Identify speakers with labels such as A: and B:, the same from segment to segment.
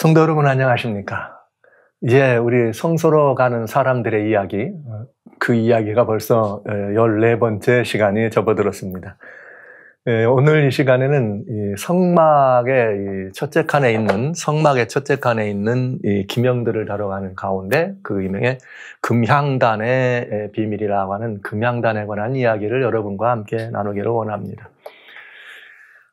A: 성도 여러분 안녕하십니까? 이제 우리 성소로 가는 사람들의 이야기, 그 이야기가 벌써 14번째 어, 시간이 접어들었습니다. 예, 오늘 이 시간에는 성막의 첫째 칸에 있는, 성막의 첫째 칸에 있는 김영들을 다뤄가는 가운데 그 이명의 금향단의 비밀이라고 하는 금향단에 관한 이야기를 여러분과 함께 나누기를 원합니다.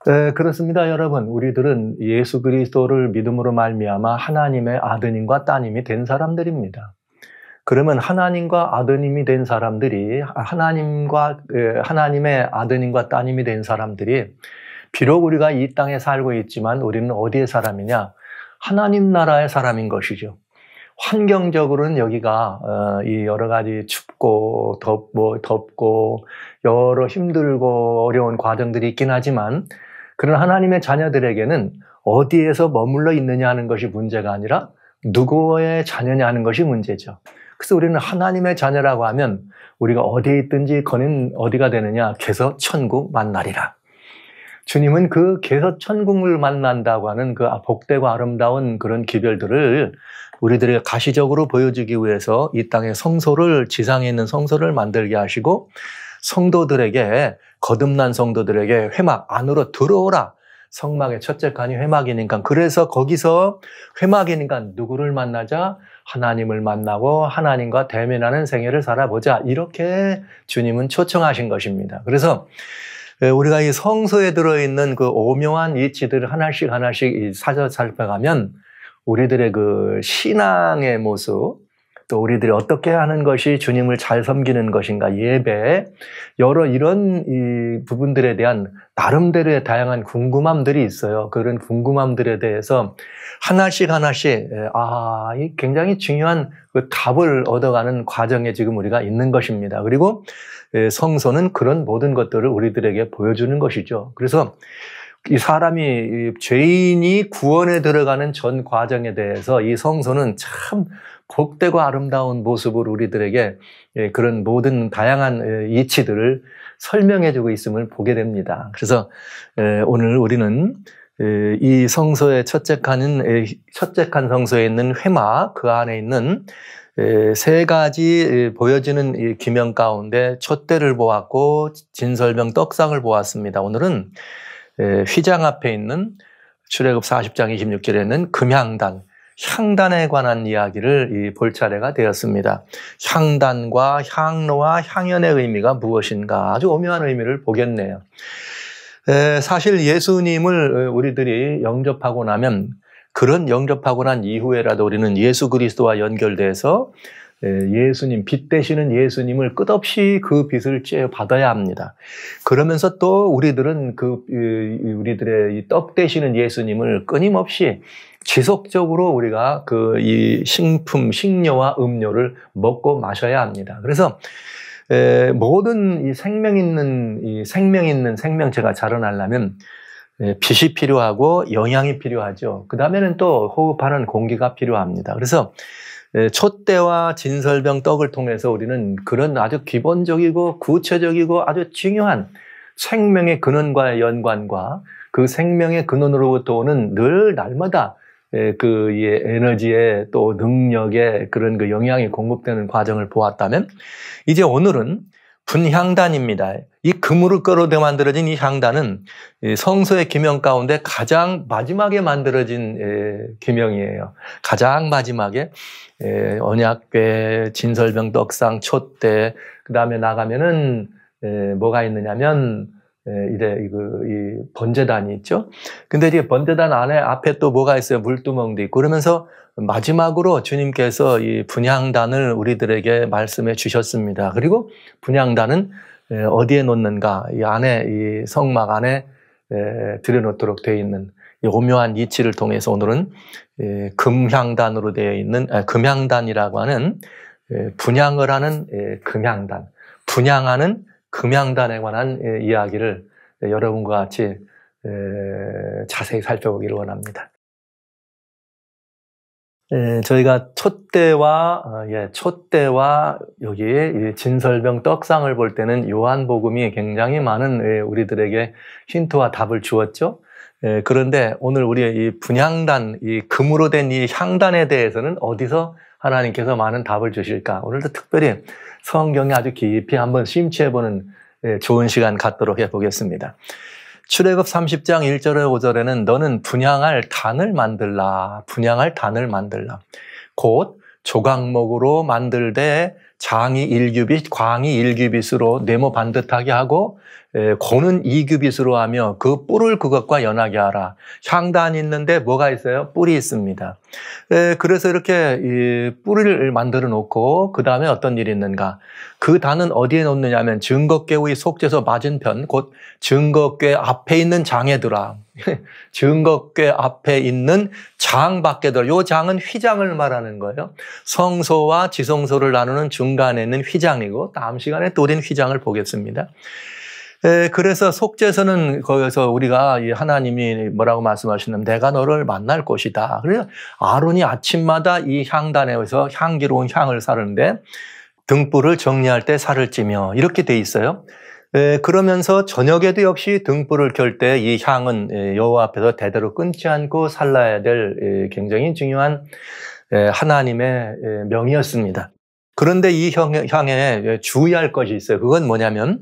A: 네, 그렇습니다, 여러분. 우리들은 예수 그리스도를 믿음으로 말미암아 하나님의 아드님과 따님이 된 사람들입니다. 그러면 하나님과 아드님이 된 사람들이 하나님과 예, 하나님의 아드님과 따님이 된 사람들이 비록 우리가 이 땅에 살고 있지만 우리는 어디의 사람이냐? 하나님 나라의 사람인 것이죠. 환경적으로는 여기가 어, 이 여러 가지 춥고 덥, 뭐 덥고 여러 힘들고 어려운 과정들이 있긴 하지만 그런 하나님의 자녀들에게는 어디에서 머물러 있느냐 하는 것이 문제가 아니라 누구의 자녀냐 하는 것이 문제죠. 그래서 우리는 하나님의 자녀라고 하면 우리가 어디에 있든지 거는 어디가 되느냐? 개서 천국 만나리라. 주님은 그 개서 천국을 만난다고 하는 그 복되고 아름다운 그런 기별들을 우리들에게 가시적으로 보여주기 위해서 이땅의 성소를 지상에 있는 성소를 만들게 하시고 성도들에게 거듭난 성도들에게 회막 안으로 들어오라. 성막의 첫째 칸이 회막이니까 그래서 거기서 회막이니까 누구를 만나자 하나님을 만나고 하나님과 대면하는 생애를 살아보자 이렇게 주님은 초청하신 것입니다. 그래서 우리가 이성서에 들어있는 그 오묘한 이치들을 하나씩 하나씩 사서 살펴가면 우리들의 그 신앙의 모습, 또 우리들이 어떻게 하는 것이 주님을 잘 섬기는 것인가 예배 여러 이런 이 부분들에 대한 나름대로의 다양한 궁금함들이 있어요. 그런 궁금함들에 대해서 하나씩 하나씩 예, 아, 굉장히 중요한 그 답을 얻어가는 과정에 지금 우리가 있는 것입니다. 그리고 예, 성소는 그런 모든 것들을 우리들에게 보여주는 것이죠. 그래서 이 사람이 죄인이 구원에 들어가는 전 과정에 대해서 이성소는참 복되고 아름다운 모습을 우리들에게 예, 그런 모든 다양한 예, 이치들을 설명해 주고 있음을 보게 됩니다. 그래서 예, 오늘 우리는 이 성소의 첫째 칸은 첫째 칸 성소에 있는 회마 그 안에 있는 세 가지 보여지는 기명 가운데 첫대를 보았고 진설병 떡상을 보았습니다. 오늘은 휘장 앞에 있는 출애굽 40장 26절에는 금향단 향단에 관한 이야기를 볼 차례가 되었습니다. 향단과 향로와 향연의 의미가 무엇인가 아주 오묘한 의미를 보겠네요. 사실 예수님을 우리들이 영접하고 나면 그런 영접하고 난 이후에라도 우리는 예수 그리스도와 연결돼서 예수님, 빛 되시는 예수님을 끝없이 그 빛을 쬐 받아야 합니다. 그러면서 또 우리들은 그, 우리들의 떡 되시는 예수님을 끊임없이 지속적으로 우리가 그 이 식품, 식료와 음료를 먹고 마셔야 합니다. 그래서 에, 모든 이 생명 있는 이 생명 있는 생명체가 자라나려면 빛이 필요하고 영양이 필요하죠. 그 다음에는 또 호흡하는 공기가 필요합니다. 그래서 에, 촛대와 진설병 떡을 통해서 우리는 그런 아주 기본적이고 구체적이고 아주 중요한 생명의 근원과 연관과 그 생명의 근원으로부터 오는 늘 날마다 그 에너지의 또능력에 그런 그 영향이 공급되는 과정을 보았다면 이제 오늘은 분향단입니다. 이 금으로 끌어대 만들어진 이 향단은 성서의 기명 가운데 가장 마지막에 만들어진 기명이에요. 가장 마지막에 언약궤, 진설병 떡상, 촛대, 그 다음에 나가면은 뭐가 있느냐면 예, 이래 그이 번제단이 있죠. 근데 이게 번제단 안에 앞에 또 뭐가 있어요? 물두멍도 있고 그러면서 마지막으로 주님께서 이 분향단을 우리들에게 말씀해 주셨습니다. 그리고 분향단은 예, 어디에 놓는가? 이 안에 이 성막 안에 예, 들여놓도록 되어 있는 이 오묘한 이치를 통해서 오늘은 금향단으로 되어 있는 아, 금향단이라고 하는 분향을 하는 금향단, 분향하는 금양단에 관한 예, 이야기를 여러분과 같이 예, 자세히 살펴보기를 원합니다. 예, 저희가 촛대와 아, 촛대와 여기 진설병 떡상을 볼 때는 요한복음이 굉장히 많은 우리들에게 힌트와 답을 주었죠. 그런데 오늘 우리 이 분향단 이 금으로 된 이 향단에 대해서는 어디서 하나님께서 많은 답을 주실까? 오늘도 특별히 성경에 아주 깊이 한번 심취해보는 예, 좋은 시간 갖도록 해보겠습니다. 출애굽 30장 1절에 5절에는 너는 분양할 단을 만들라. 분양할 단을 만들라. 곧 조각목으로 만들되 장이 1규빗, 광이 1규빗으로 네모 반듯하게 하고 고는 2규빗으로 하며 그 뿔을 그것과 연하게 하라. 향단 이 있는데 뭐가 있어요? 뿔이 있습니다. 그래서 이렇게 뿔을 만들어 놓고 그 다음에 어떤 일이 있는가? 그 단은 어디에 놓느냐 하면 증거괴의 속죄서 맞은편 곧 증거괴 앞에 있는 장에들아 증거궤 앞에 있는 장 밖에 들어. 요 장은 휘장을 말하는 거예요. 성소와 지성소를 나누는 중간에 있는 휘장이고 다음 시간에 또 우린 휘장을 보겠습니다. 예, 그래서 속죄서는 거기서 우리가 하나님이 뭐라고 말씀하시는 내가 너를 만날 것이다. 그래서 아론이 아침마다 이 향단에서 향기로운 향을 사는데 등불을 정리할 때 살을 찌며 이렇게 돼 있어요. 그러면서 저녁에도 역시 등불을 켤 때 이 향은 여호와 앞에서 대대로 끊지 않고 살라야 될 굉장히 중요한 하나님의 명이었습니다. 그런데 이 향에 주의할 것이 있어요. 그건 뭐냐면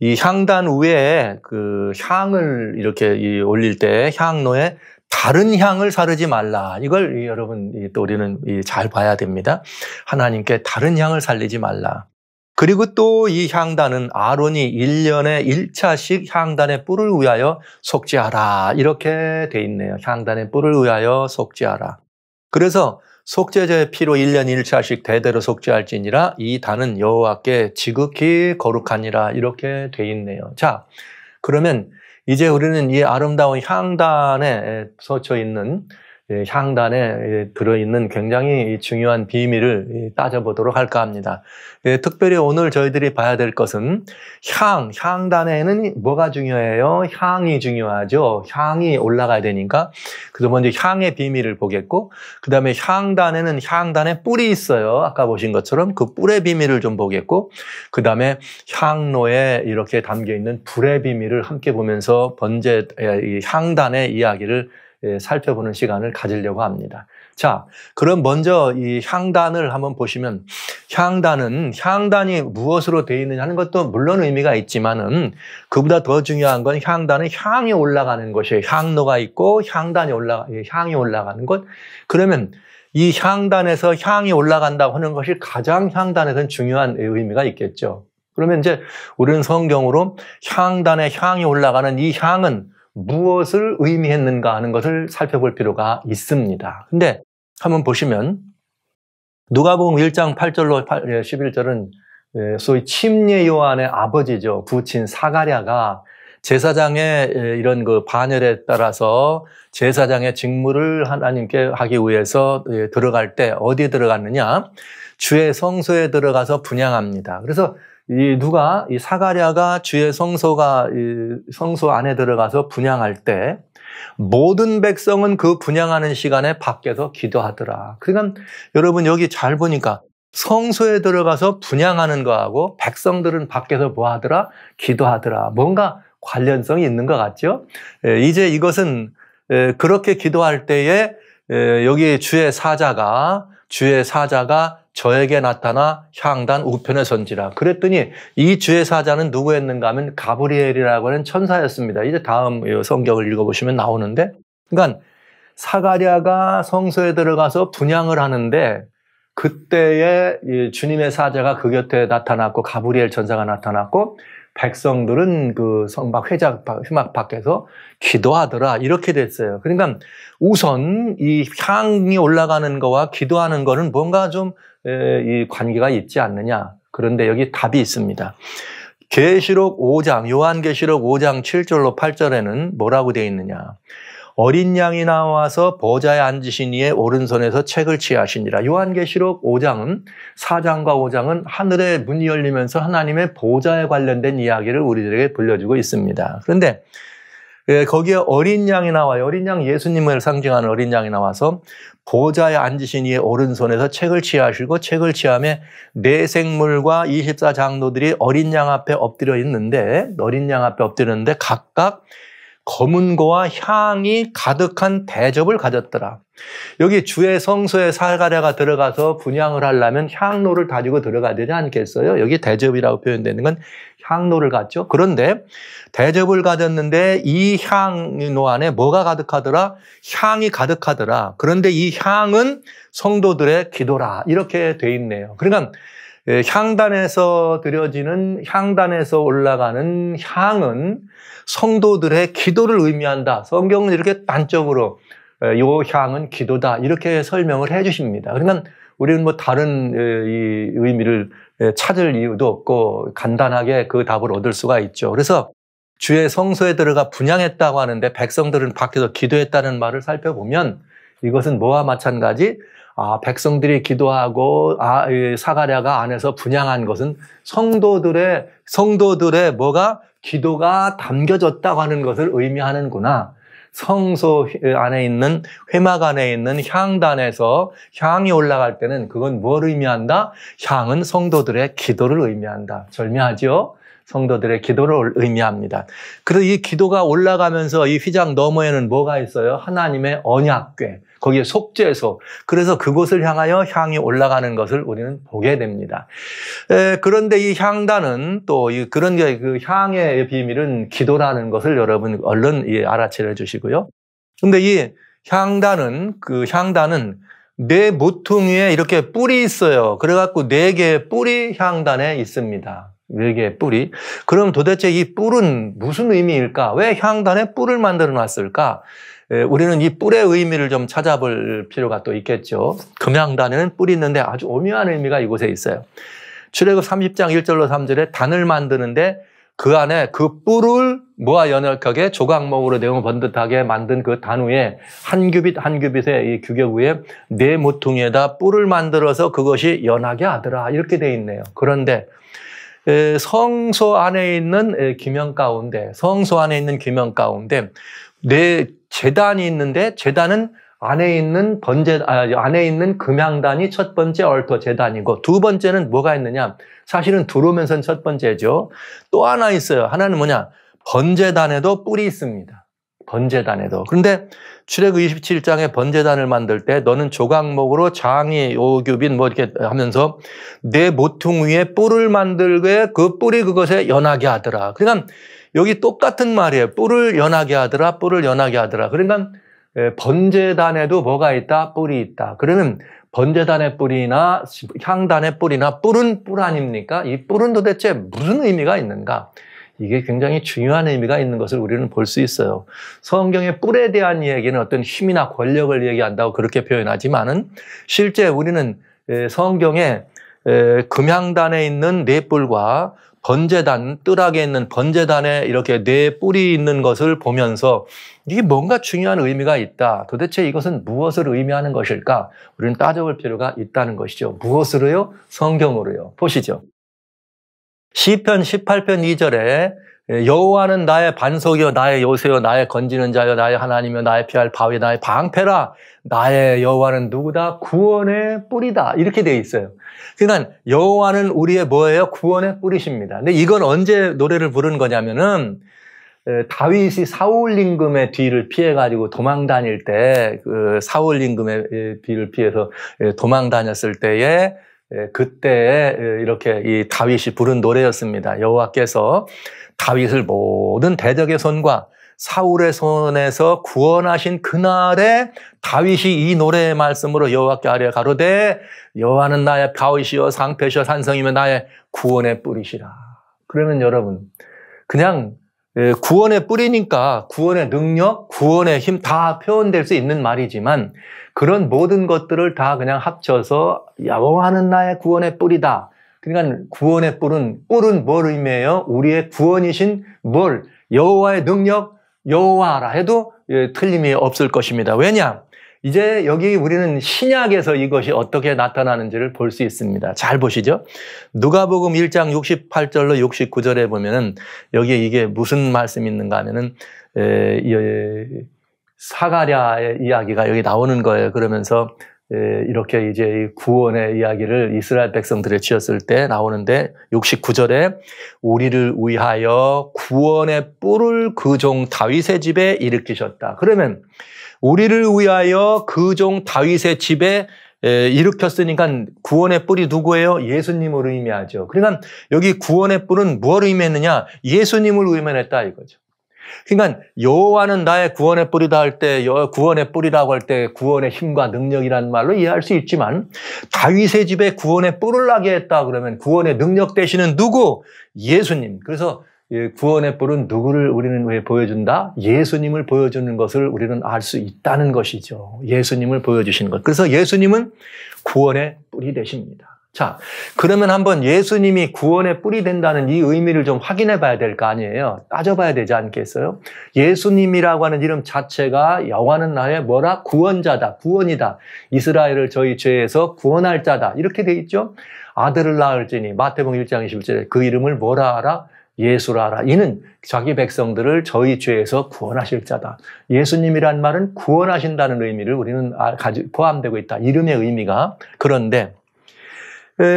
A: 이 향단 위에 그 향을 이렇게 올릴 때 향로에 다른 향을 사르지 말라. 이걸 여러분 또 우리는 잘 봐야 됩니다. 하나님께 다른 향을 살리지 말라. 그리고 또 이 향단은 아론이 1년에 1차씩 향단의 뿔을 위하여 속죄하라. 이렇게 돼 있네요. 향단의 뿔을 위하여 속죄하라. 그래서 속죄제의 피로 1년 1차씩 대대로 속죄할지니라 이 단은 여호와께 지극히 거룩하니라 이렇게 돼 있네요. 자, 그러면 이제 우리는 이 아름다운 향단에 서쳐 있는 예, 향단에 들어있는 굉장히 중요한 비밀을 따져보도록 할까 합니다. 예, 특별히 오늘 저희들이 봐야 될 것은 향, 향단에는 뭐가 중요해요? 향이 중요하죠. 향이 올라가야 되니까. 그래서 먼저 향의 비밀을 보겠고, 그 다음에 향단에는 향단에 뿔이 있어요. 아까 보신 것처럼 그 뿔의 비밀을 좀 보겠고, 그 다음에 향로에 이렇게 담겨있는 불의 비밀을 함께 보면서 번제, 예, 향단의 이야기를 예, 살펴보는 시간을 가지려고 합니다. 자, 그럼 먼저 이 향단을 한번 보시면 향단은 향단이 무엇으로 되어 있느냐 하는 것도 물론 의미가 있지만은 그보다 더 중요한 건 향단은 향이 올라가는 것이에요. 향로가 있고 향단이 올라 예, 향이 올라가는 것. 그러면 이 향단에서 향이 올라간다고 하는 것이 가장 향단에서는 중요한 의미가 있겠죠. 그러면 이제 우리는 성경으로 향단에 향이 올라가는 이 향은 무엇을 의미했는가 하는 것을 살펴볼 필요가 있습니다. 근데 한번 보시면 누가복음 1장 8절로 11절은 예, 예, 소위 침례 요한의 아버지죠. 부친 사가랴가 제사장의 예, 이런 그 반열에 따라서 제사장의 직무를 하나님께 하기 위해서 들어갈 때 어디에 들어갔느냐? 주의 성소에 들어가서 분양합니다. 그래서 이 누가 이 사가랴가 주의 성소가 이 성소 안에 들어가서 분양할 때 모든 백성은 그 분양하는 시간에 밖에서 기도하더라. 그러니까 여러분 여기 잘 보니까 성소에 들어가서 분양하는 거하고 백성들은 밖에서 뭐 하더라? 기도하더라. 뭔가 관련성이 있는 것 같죠? 예, 이제 이것은 예, 그렇게 기도할 때에 예, 여기 주의 사자가 주의 사자가 저에게 나타나 향단 우편에 선지라. 그랬더니 이 주의사자는 누구였는가 하면 가브리엘이라고 하는 천사였습니다. 이제 다음 성경을 읽어보시면 나오는데. 그러니까 사가리아가 성소에 들어가서 분양을 하는데 그때에 주님의 사자가 그 곁에 나타났고 가브리엘 천사가 나타났고 백성들은 그 성막 회장 휘막 밖에서 기도하더라 이렇게 됐어요. 그러니까 우선 이 향이 올라가는 거와 기도하는 거는 뭔가 좀이 관계가 있지 않느냐. 그런데 여기 답이 있습니다. 계시록 5장 요한계시록 5장 7절로 8절에는 뭐라고 되어 있느냐? 어린 양이 나와서 보좌에 앉으신 이의 오른손에서 책을 취하시니라. 요한계시록 5장은 4장과 5장은 하늘의 문이 열리면서 하나님의 보좌에 관련된 이야기를 우리들에게 불려주고 있습니다. 그런데 예, 거기에 어린 양이 나와요. 어린 양 예수님을 상징하는 어린 양이 나와서 보좌에 앉으신 이의 오른손에서 책을 취하시고 책을 취함에 내생물과 24장로들이 어린 양 앞에 엎드려 있는데 어린 양 앞에 엎드렸는데 각각 검은 거와 향이 가득한 대접을 가졌더라. 여기 주의 성소에 살가랴가 들어가서 분양을 하려면 향로를 가지고 들어가야 되지 않겠어요? 여기 대접이라고 표현되는 건 향로를 갖죠. 그런데 대접을 가졌는데 이 향로 안에 뭐가 가득하더라? 향이 가득하더라. 그런데 이 향은 성도들의 기도라. 이렇게 돼 있네요. 그러니까 예, 향단에서 들여지는 향단에서 올라가는 향은 성도들의 기도를 의미한다. 성경은 이렇게 단적으로 이 예, 향은 기도다 이렇게 설명을 해주십니다. 그러면 우리는 뭐 다른 예, 이 의미를 찾을 이유도 없고 간단하게 그 답을 얻을 수가 있죠. 그래서 주의 성소에 들어가 분양했다고 하는데 백성들은 밖에서 기도했다는 말을 살펴보면 이것은 뭐와 마찬가지 아, 백성들이 기도하고 아, 사가랴가 안에서 분양한 것은 성도들의 성도들의 뭐가 기도가 담겨졌다고 하는 것을 의미하는구나. 성소 안에 있는 회막 안에 있는 향단에서 향이 올라갈 때는 그건 뭘 의미한다? 향은 성도들의 기도를 의미한다. 절묘하죠 성도들의 기도를 의미합니다. 그래서 이 기도가 올라가면서 이 휘장 너머에는 뭐가 있어요? 하나님의 언약궤. 거기에 속죄소. 그래서 그곳을 향하여 향이 올라가는 것을 우리는 보게 됩니다. 에, 그런데 이 향단은 또이 그런 게 그 향의 비밀은 기도라는 것을 여러분 얼른 예, 알아채려 주시고요. 근데 이 향단은 그 향단은 네 모퉁이에 이렇게 뿔이 있어요. 그래갖고 네 개의 뿔이 향단에 있습니다. 밀개의 뿔이. 그럼 도대체 이 뿔은 무슨 의미일까? 왜 향단에 뿔을 만들어 놨을까? 우리는 이 뿔의 의미를 좀 찾아볼 필요가 또 있겠죠. 금양단에는 뿔이 있는데 아주 오묘한 의미가 이곳에 있어요. 출애굽 30장 1절로 3절에 단을 만드는데 그 안에 그 뿔을 모아 연약하게 조각목으로 내용 번듯하게 만든 그 단위에 한 규빗 한 규빗의 이 규격 위에 네 모퉁이에다 뿔을 만들어서 그것이 연하게 하더라 이렇게 돼 있네요. 그런데 성소 안에 있는 기명 가운데, 성소 안에 있는 기명 가운데 내 재단이 있는데 재단은 안에 있는 번제 아, 안에 있는 금양단이 첫 번째 얼토 재단이고 두 번째는 뭐가 있느냐? 사실은 두루오면선첫 번째죠. 또 하나 있어요. 하나는 뭐냐? 번제단에도 뿔이 있습니다. 번제단에도. 그런데 출애굽 27장에 번제단을 만들 때 너는 조각목으로 장이 오규빈 뭐 이렇게 하면서 내 모퉁 위에 뿔을 만들게그 뿔이 그것에 연하게 하더라. 그러니까 여기 똑같은 말이에요. 뿔을 연하게 하더라. 뿔을 연하게 하더라. 그러니까 예, 번제단에도 뭐가 있다? 뿔이 있다. 그러면 번제단의 뿔이나 향단의 뿔이나 뿔은 뿔 아닙니까? 이 뿔은 도대체 무슨 의미가 있는가? 이게 굉장히 중요한 의미가 있는 것을 우리는 볼 수 있어요. 성경의 뿔에 대한 이야기는 어떤 힘이나 권력을 얘기한다고 그렇게 표현하지만은 실제 우리는 성경에 금양단에 있는 네 뿔과 번제단, 뜰하게 있는 번제단에 이렇게 네 뿔이 있는 것을 보면서 이게 뭔가 중요한 의미가 있다. 도대체 이것은 무엇을 의미하는 것일까? 우리는 따져볼 필요가 있다는 것이죠. 무엇으로요? 성경으로요. 보시죠. 시편 18편 2절에 여호와는 나의 반석이요 나의 요새요 나의 건지는 자요 나의 하나님이요 나의 피할 바위 나의 방패라 나의 여호와는 누구다 구원의 뿌리다 이렇게 돼 있어요. 그러니까 여호와는 우리의 뭐예요 구원의 뿌리십니다. 근데 이건 언제 노래를 부른 거냐면은 다윗이 사울 임금의 뒤를 피해 가지고 도망 다닐 때 그 사울 임금의 뒤를 피해서 도망 다녔을 때에 예, 그때 예, 이렇게 이 다윗이 부른 노래였습니다. 여호와께서 다윗을 모든 대적의 손과 사울의 손에서 구원하신 그날에 다윗이 이 노래의 말씀으로 여호와께 아뢰 가로되 여호와는 나의 바위시여 상패시여 산성이며 나의 구원의 뿌리시라. 그러면 여러분 그냥 예, 구원의 뿌리니까 구원의 능력, 구원의 힘 다 표현될 수 있는 말이지만 그런 모든 것들을 다 그냥 합쳐서 야호하는 나의 구원의 뿌리다. 그러니까 구원의 뿔은 뿔은 뭘 의미해요? 우리의 구원이신 뭘 여호와의 능력 여호와라 해도 예, 틀림이 없을 것입니다. 왜냐? 이제 여기 우리는 신약에서 이것이 어떻게 나타나는지를 볼 수 있습니다. 잘 보시죠. 누가복음 1장 68절로 69절에 보면은 여기에 이게 무슨 말씀이 있는가 하면은 에, 에, 사가랴의 이야기가 여기 나오는 거예요. 그러면서 이렇게 이제 구원의 이야기를 이스라엘 백성들에 지었을 때 나오는데 69절에 우리를 위하여 구원의 뿔을 그 종 다윗의 집에 일으키셨다. 그러면 우리를 위하여 그 종 다윗의 집에 일으켰으니까 구원의 뿌리 누구예요? 예수님을 의미하죠. 그러니까 여기 구원의 뿔은 무엇 을 의미했느냐? 예수님을 의미했다 이거죠. 그러니까 여호와는 나의 구원의 뿌리다할 때 구원의 뿌리라고할 때 구원의 힘과 능력이라는 말로 이해할 수 있지만 다윗의 집에 구원의 뿔을 나게 했다 그러면 구원의 능력 대신은 누구? 예수님. 그래서 예, 구원의 뿔은 누구를 우리는 왜 보여준다? 예수님을 보여주는 것을 우리는 알 수 있다는 것이죠. 예수님을 보여주시는 것. 그래서 예수님은 구원의 뿔이 되십니다. 자, 그러면 한번 예수님이 구원의 뿔이 된다는 이 의미를 좀 확인해 봐야 될 거 아니에요? 따져봐야 되지 않겠어요? 예수님이라고 하는 이름 자체가 영화는 나의 뭐라? 구원자다, 구원이다. 이스라엘을 저희 죄에서 구원할 자다. 이렇게 돼 있죠? 아들을 낳을지니, 마태복음 1장 21절에 그 이름을 뭐라 하라? 예수라 하라. 이는 자기 백성들을 저희 죄에서 구원하실 자다. 예수님이란 말은 구원하신다는 의미를 우리는 아, 포함되고 있다. 이름의 의미가. 그런데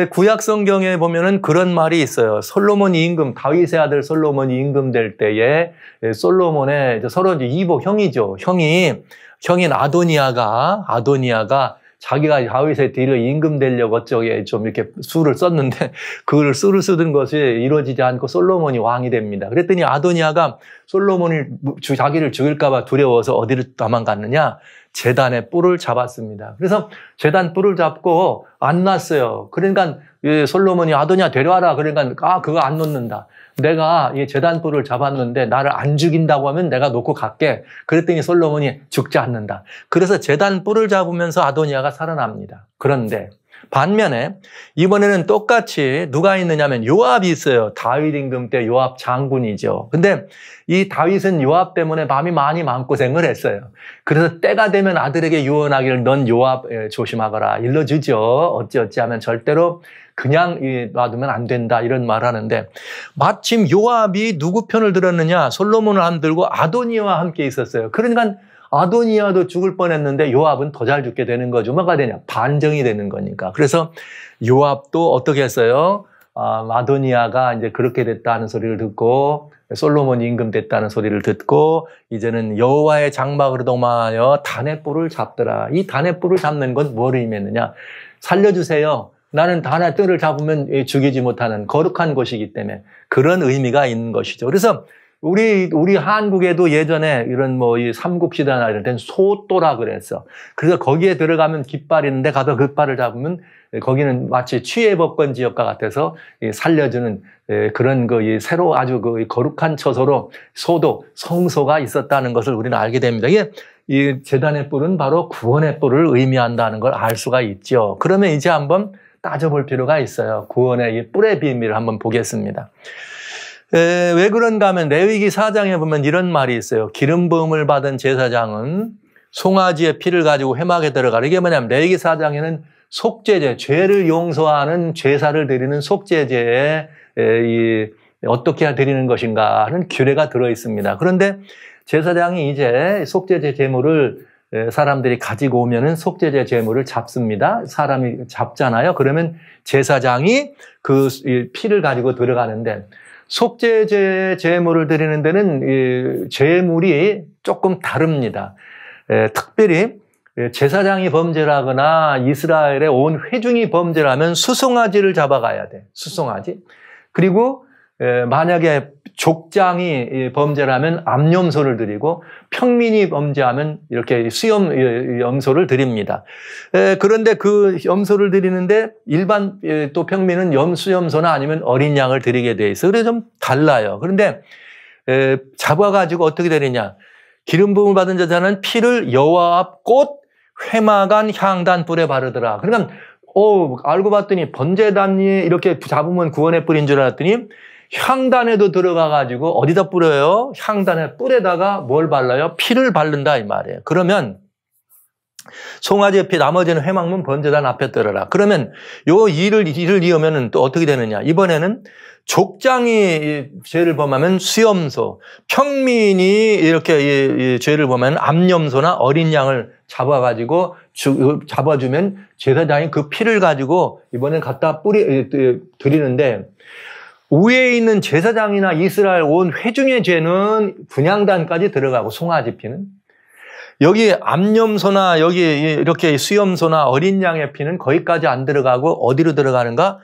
A: 구약 성경에 보면은 그런 말이 있어요. 솔로몬 임금, 다윗의 아들 솔로몬이 임금 될 때에 솔로몬의 서로 이제 이복 형이죠. 형이 형인 아도니아가 아도니아가 자기가 다윗의 뒤를 임금되려고 어쩌게 좀 이렇게 수를 썼는데 그걸 수를 쓰던 것이 이루어지지 않고 솔로몬이 왕이 됩니다. 그랬더니 아도니아가 솔로몬이 자기를 죽일까봐 두려워서 어디를 도망갔느냐? 재단의 뿔을 잡았습니다. 그래서 재단 뿔을 잡고 안 났어요. 그러니까 솔로몬이 아도니아 데려와라. 그러니까 아 그거 안 놓는다. 내가 이 재단불을 잡았는데 나를 안 죽인다고 하면 내가 놓고 갈게. 그랬더니 솔로몬이 죽지 않는다. 그래서 재단불을 잡으면서 아도니아가 살아납니다. 그런데 반면에 이번에는 똑같이 누가 있느냐면 요압이 있어요. 다윗 임금 때 요압 장군이죠. 근데 이 다윗은 요압 때문에 밤이 많이 마음고생을 했어요. 그래서 때가 되면 아들에게 유언하기를 넌 요압 예, 조심하거라 일러주죠. 어찌어찌 하면 절대로 그냥 놔두면 안 된다 이런 말을 하는데 마침 요압이 누구 편을 들었느냐 솔로몬을 안 들고 아도니와 함께 있었어요. 그러니까 아도니아도 죽을 뻔했는데 요압은 더 잘 죽게 되는 거죠. 뭐가 되냐? 반정이 되는 거니까. 그래서 요압도 어떻게 했어요? 아, 마도니아가 이제 그렇게 됐다는 소리를 듣고 솔로몬이 임금됐다는 소리를 듣고 이제는 여호와의 장막으로 동하여 단의뿔을 잡더라. 이 단의뿔을 잡는 건 뭐를 의미했느냐? 살려주세요. 나는 단의 뜰을 잡으면 예, 죽이지 못하는 거룩한 곳이기 때문에 그런 의미가 있는 것이죠. 그래서 우리, 우리 한국에도 예전에 이런 뭐 이 삼국시대나 이런 데 소또라 그랬어. 그래서 거기에 들어가면 깃발있는데 가서 그 깃발을 잡으면 거기는 마치 취해법권 지역과 같아서 살려주는 그런 그 새로 아주 그 거룩한 처소로 소도, 성소가 있었다는 것을 우리는 알게 됩니다. 이게 이 재단의 뿔은 바로 구원의 뿔을 의미한다는 걸 알 수가 있죠. 그러면 이제 한번 따져볼 필요가 있어요. 구원의 이 뿔의 비밀을 한번 보겠습니다. 에, 왜 그런가 하면 레위기 사장에 보면 이런 말이 있어요. 기름 부음을 받은 제사장은 송아지의 피를 가지고 회막에 들어가 이게 뭐냐면 레위기 사장에는 속죄제, 죄를 용서하는 죄사를 드리는 속죄제에 이 어떻게 드리는 것인가 하는 규례가 들어 있습니다. 그런데 제사장이 이제 속죄제 제물을 사람들이 가지고 오면은 속죄제 제물을 잡습니다. 사람이 잡잖아요. 그러면 제사장이 그 피를 가지고 들어가는데 속죄제 제물을 드리는 데는 이 제물이 조금 다릅니다. 에, 특별히 제사장이 범죄를 하거나 이스라엘의 온 회중이 범죄를 하면 수송아지를 잡아가야 돼. 수송아지. 그리고 예, 만약에 족장이 범죄라면 암염소를 드리고 평민이 범죄하면 이렇게 수염 염소를 드립니다. 예, 그런데 그 염소를 드리는데 일반 예, 또 평민은 염수염소나 아니면 어린 양을 드리게 돼 있어. 그래서 좀 달라요. 그런데 잡아가지고 어떻게 되느냐? 기름 부음을 받은 자자는 피를 여와앞꽃 회마간 향단 뿔에 바르더라. 그러니까 어 알고 봤더니 번제단이 이렇게 잡으면 구원의 뿔인 줄 알았더니 향단에도 들어가 가지고 어디다 뿌려요? 향단에 뿔에다가 뭘 발라요? 피를 바른다 이 말이에요. 그러면 송아지의 피 나머지는 회막문 번제단 앞에 떨어라. 그러면 요 일을 일을 이으면은 또 어떻게 되느냐? 이번에는 족장이 죄를 범하면 수염소, 평민이 이렇게 죄를 범하면 암염소나 어린 양을 잡아가지고 잡아주면 제사장이 그 피를 가지고 이번엔 갖다 뿌리 드리는데 위에 있는 제사장이나 이스라엘 온 회중의 죄는 분양단까지 들어가고 송아지 피는 여기 암염소나 여기 이렇게 수염소나 어린 양의 피는 거기까지 안 들어가고 어디로 들어가는가?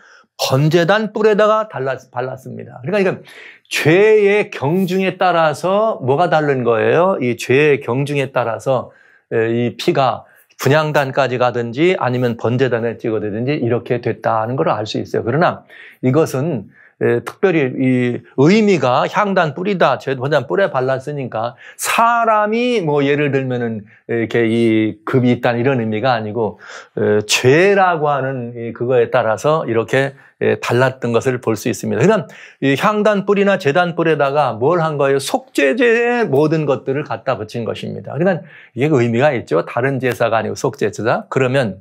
A: 번제단 뿔에다가 달랐, 발랐습니다. 그러니까 이건 죄의 경중에 따라서 뭐가 다른 거예요? 이 죄의 경중에 따라서 이 피가 분양단까지 가든지 아니면 번제단에 찍어대든지 이렇게 됐다는 걸 알 수 있어요. 그러나 이것은 특별히 이 의미가 향단 뿌리다, 제보단 뿌에 발랐으니까 사람이 뭐 예를 들면은 이렇게 이 급이 있다는 이런 의미가 아니고 죄라고 하는 그거에 따라서 이렇게 달랐던 것을 볼 수 있습니다. 그럼 향단 뿌리나 재단 뿌리에다가 뭘 한 거예요? 속죄제의 모든 것들을 갖다 붙인 것입니다. 그러니까 이게 의미가 있죠. 다른 제사가 아니고 속죄제다. 그러면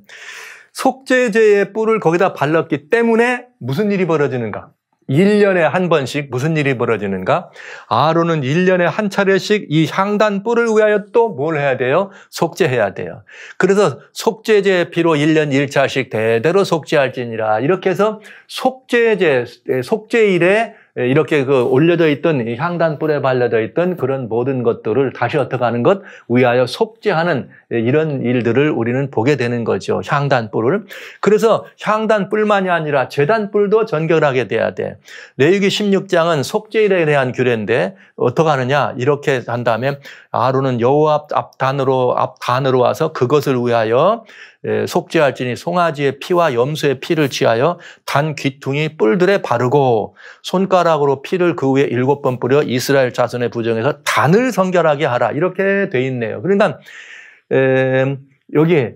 A: 속죄제의 뿔을 거기다 발랐기 때문에 무슨 일이 벌어지는가? 1년에 한 번씩 무슨 일이 벌어지는가? 아론은 1년에 한 차례씩 이 향단 뿔을 위하여 또 뭘 해야 돼요? 속죄해야 돼요. 그래서 속죄제 의 피로 1년 1차씩 대대로 속죄할지니라. 이렇게 해서 속죄제, 속죄일에 예, 이렇게 그 올려져 있던 향단뿔에 발려져 있던 그런 모든 것들을 다시 어떻게 하는 것 위하여 속죄하는 예, 이런 일들을 우리는 보게 되는 거죠. 향단뿔을 그래서 향단뿔만이 아니라 재단뿔도 전결하게 돼야 돼. 레위기 16장은 속죄일에 대한 규례인데 어떻게 하느냐 이렇게 한 다음에 아론은 여호와 앞단으로 앞단으로 와서 그것을 위하여 예, 속죄할지니 송아지의 피와 염소의 피를 취하여 단 귀퉁이 뿔들에 바르고 손가락으로 피를 그 위에 일곱 번 뿌려 이스라엘 자손의 부정에서 단을 성결하게 하라 이렇게 돼 있네요. 그러니까 에, 여기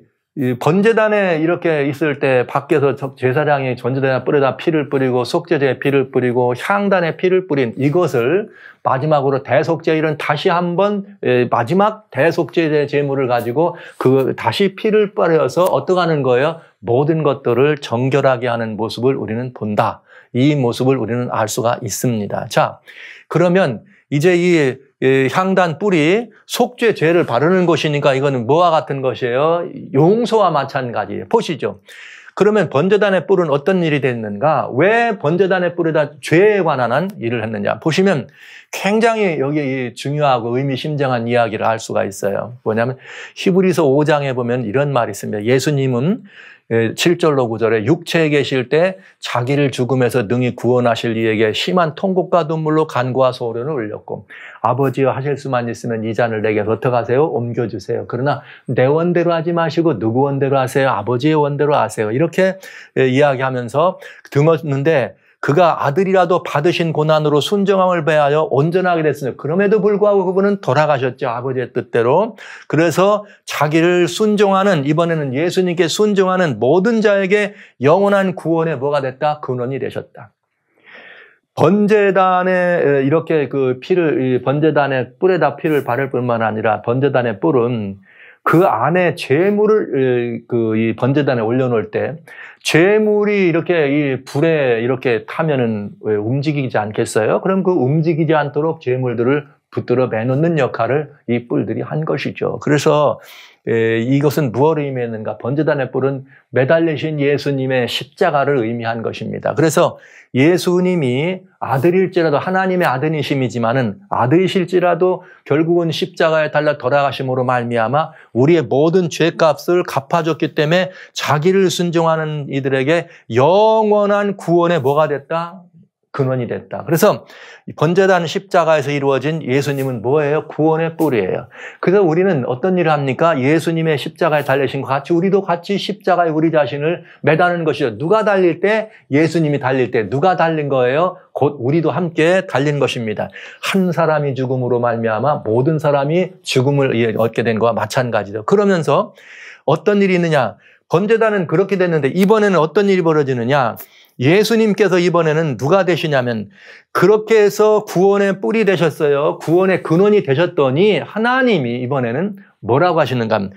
A: 번제단에 이렇게 있을 때 밖에서 제사장이 전제단에 뿌려다 피를 뿌리고 속죄제에 피를 뿌리고 향단에 피를 뿌린 이것을 마지막으로 대속제일은 다시 한번 예, 마지막 대속제의 제물을 가지고 그 다시 피를 뿌려서 어떠하는 거예요? 모든 것들을 정결하게 하는 모습을 우리는 본다. 이 모습을 우리는 알 수가 있습니다. 자, 그러면 이제 이 향단 뿌리 속죄 죄를 바르는 것이니까 이거는 뭐와 같은 것이에요? 용서와 마찬가지예요. 보시죠. 그러면 번제단의 뿔은 어떤 일이 됐는가? 왜 번제단의 뿔에다 죄에 관한 일을 했느냐? 보시면 굉장히 여기 중요하고 의미심장한 이야기를 할 수가 있어요. 뭐냐면 히브리서 5장에 보면 이런 말이 있습니다. 예수님은 7절로 예, 9절에 육체에 계실 때 자기를 죽음에서 능히 구원하실 이에게 심한 통곡과 눈물로 간과소련을 올렸고 아버지여 하실 수만 있으면 이 잔을 내게서 어가세요 옮겨주세요. 그러나 내 원대로 하지 마시고 누구 원대로 하세요? 아버지의 원대로 하세요. 이렇게 예, 이야기하면서 등었는데 그가 아들이라도 받으신 고난으로 순정함을 배하여 온전하게 됐으니 그럼에도 불구하고 그분은 돌아가셨죠. 아버지의 뜻대로. 그래서 자기를 순종하는 이번에는 예수님께 순종하는 모든 자에게 영원한 구원의 뭐가 됐다? 근원이 되셨다. 번제단에 이렇게 그 피를 번제단의 뿔에다 피를 바를 뿐만 아니라 번제단의 뿔은 그 안에 재물을 그 번제단에 올려놓을 때 재물이 이렇게 이 불에 이렇게 타면은 움직이지 않겠어요? 그럼 그 움직이지 않도록 재물들을 붙들어 매놓는 역할을 이 뿔들이 한 것이죠. 그래서 에, 이것은 무엇을 의미했는가? 번제단의 뿔은 매달리신 예수님의 십자가를 의미한 것입니다. 그래서 예수님이 아들일지라도 하나님의 아들이심이지만은 아들이실지라도 결국은 십자가에 달라 돌아가심으로 말미암아 우리의 모든 죄값을 갚아줬기 때문에 자기를 순종하는 이들에게 영원한 구원의 뭐가 됐다? 근원이 됐다. 그래서 번제단 십자가에서 이루어진 예수님은 뭐예요? 구원의 뿌리예요. 그래서 우리는 어떤 일을 합니까? 예수님의 십자가에 달리신 것 같이 우리도 같이 십자가에 우리 자신을 매다는 것이죠. 누가 달릴 때? 예수님이 달릴 때 누가 달린 거예요? 곧 우리도 함께 달린 것입니다. 한 사람이 죽음으로 말미암아 모든 사람이 죽음을 예, 얻게 된 것과 마찬가지죠. 그러면서 어떤 일이 있느냐? 번제단은 그렇게 됐는데 이번에는 어떤 일이 벌어지느냐? 예수님께서 이번에는 누가 되시냐면 그렇게 해서 구원의 뿌리 되셨어요. 구원의 근원이 되셨더니 하나님이 이번에는 뭐라고 하시는가?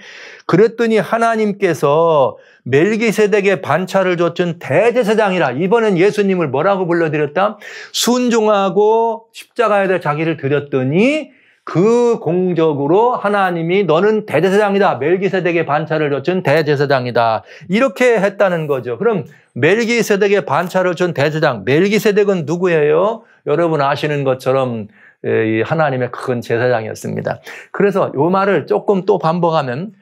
A: 그랬더니 하나님께서 멜기세덱의 반차를 좇은 대제사장이라 이번엔 예수님을 뭐라고 불러드렸다? 순종하고 십자가에 대 자기를 드렸더니 그 공적으로 하나님이 너는 대제사장이다. 멜기세덱의 반차를 여춘 대제사장이다. 이렇게 했다는 거죠. 그럼 멜기세덱의 반차를 준 대제사장. 멜기세덱은 누구예요? 여러분 아시는 것처럼 하나님의 큰 제사장이었습니다. 그래서 이 말을 조금 또 반복하면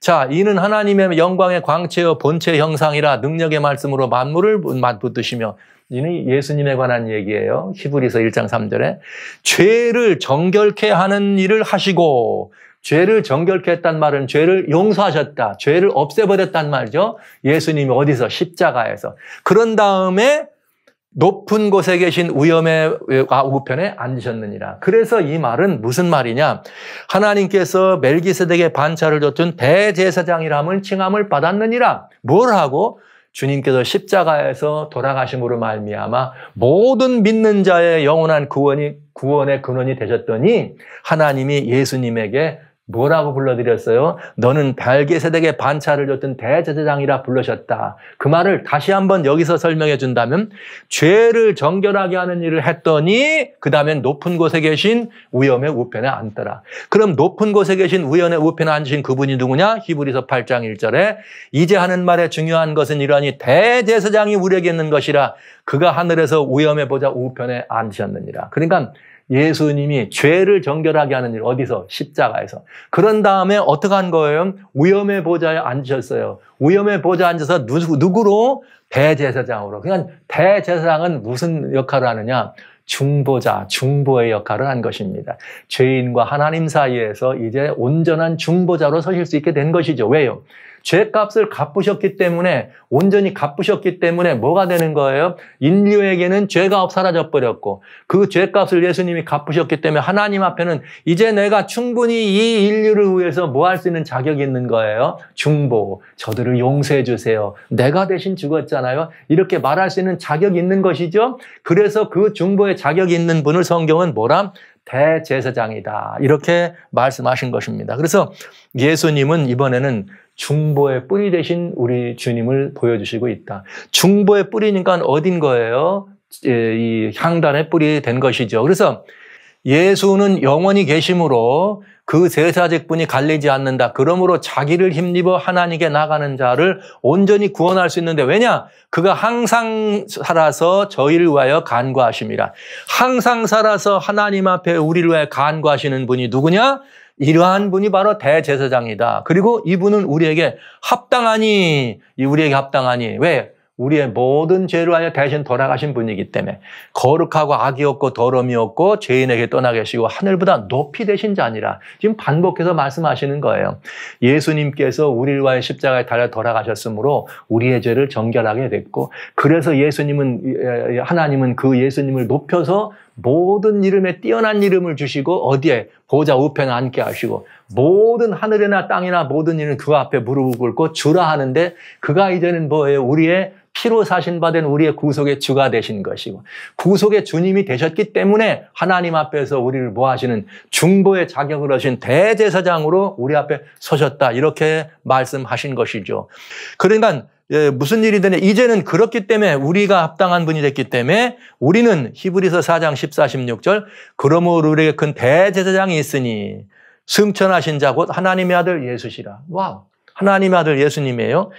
A: 자, 이는 하나님의 영광의 광채여 본체 형상이라 능력의 말씀으로 만물을 맞붙으시며 이는 예수님에 관한 얘기예요. 히브리서 1장 3절에 죄를 정결케 하는 일을 하시고 죄를 정결케 했단 말은 죄를 용서하셨다. 죄를 없애버렸단 말이죠. 예수님이 어디서 십자가에서 그런 다음에 높은 곳에 계신 위험의 아, 우편에 앉으셨느니라. 그래서 이 말은 무슨 말이냐? 하나님께서 멜기세덱의 반차를 줬던 대제사장이라 함을 칭함을 받았느니라. 뭘 하고 주님께서 십자가에서 돌아가심으로 말미암아 모든 믿는 자의 영원한 구원이 구원의 근원이 되셨더니 하나님이 예수님에게 뭐라고 불러드렸어요? 너는 발개세덱의 반차를 줬던 대제사장이라 불러셨다. 그 말을 다시 한번 여기서 설명해 준다면 죄를 정결하게 하는 일을 했더니 그다음에 높은 곳에 계신 우연의 우편에 앉더라. 그럼 높은 곳에 계신 우연의 우편에 앉으신 그분이 누구냐? 히브리서 8장 1절에 이제 하는 말에 중요한 것은 이러니 대제사장이 우리에게 있는 것이라 그가 하늘에서 우연의 보자 우편에 앉으셨느니라. 그러니까 예수님이 죄를 정결하게 하는 일 어디서 십자가에서 그런 다음에 어떻게 한 거예요? 위험의 보좌에 앉으셨어요. 위험의 보좌에 앉아서 누구, 로 대제사장으로. 그냥 그러니까 대제사장은 무슨 역할을 하느냐? 중보자, 중보의 역할을 한 것입니다. 죄인과 하나님 사이에서 이제 온전한 중보자로 서실 수 있게 된 것이죠. 왜요? 죄값을 갚으셨기 때문에 온전히 갚으셨기 때문에 뭐가 되는 거예요? 인류에게는 죄가 없 사라져 버렸고 그 죄값을 예수님이 갚으셨기 때문에 하나님 앞에는 이제 내가 충분히 이 인류를 위해서 뭐 할 수 있는 자격이 있는 거예요? 중보, 저들을 용서해 주세요. 내가 대신 죽었잖아요. 이렇게 말할 수 있는 자격이 있는 것이죠. 그래서 그 중보의 자격이 있는 분을 성경은 뭐라 대제사장이다. 이렇게 말씀하신 것입니다. 그래서 예수님은 이번에는 중보의 뿌리 대신 우리 주님을 보여주시고 있다. 중보의 뿌리니까 그러니까 어딘 거예요? 예, 이 향단의 뿌리 된 것이죠. 그래서 예수는 영원히 계심으로 그 제사직분이 갈리지 않는다. 그러므로 자기를 힘입어 하나님께 나가는 자를 온전히 구원할 수 있는데 왜냐? 그가 항상 살아서 저희를 위하여 간과하십니다. 항상 살아서 하나님 앞에 우리를 위해 간과하시는 분이 누구냐? 이러한 분이 바로 대제사장이다. 그리고 이분은 우리에게 합당하니, 우리에게 합당하니. 왜? 우리의 모든 죄를 하여 대신 돌아가신 분이기 때문에 거룩하고 악이 없고 더러움이 없고 죄인에게 떠나 계시고 하늘보다 높이 되신 자니라 아 지금 반복해서 말씀하시는 거예요. 예수님께서 우리를 위하여 십자가에 달려 돌아가셨으므로 우리의 죄를 정결하게 됐고 그래서 예수님은 예, 예, 하나님은 그 예수님을 높여서 모든 이름에 뛰어난 이름을 주시고 어디에 보좌 우편에 앉게 하시고 모든 하늘이나 땅이나 모든 일은 그 앞에 무릎을 꿇고 주라 하는데 그가 이제는 뭐예요? 우리의 피로 사신 바된 우리의 구속의 주가 되신 것이고 구속의 주님이 되셨기 때문에 하나님 앞에서 우리를 모 하시는 중보의 자격을 하신 대제사장으로 우리 앞에 서셨다 이렇게 말씀하신 것이죠. 그러니까 예, 무슨 일이 되냐. 이제는 그렇기 때문에 우리가 합당한 분이 됐기 때문에 우리는 히브리서 4장 14, 16절 그러므로 우리에게 큰 대제사장이 있으니 승천하신 자 곧 하나님의 아들 예수시라. 와우. 하나님의 아들 예수님이에요.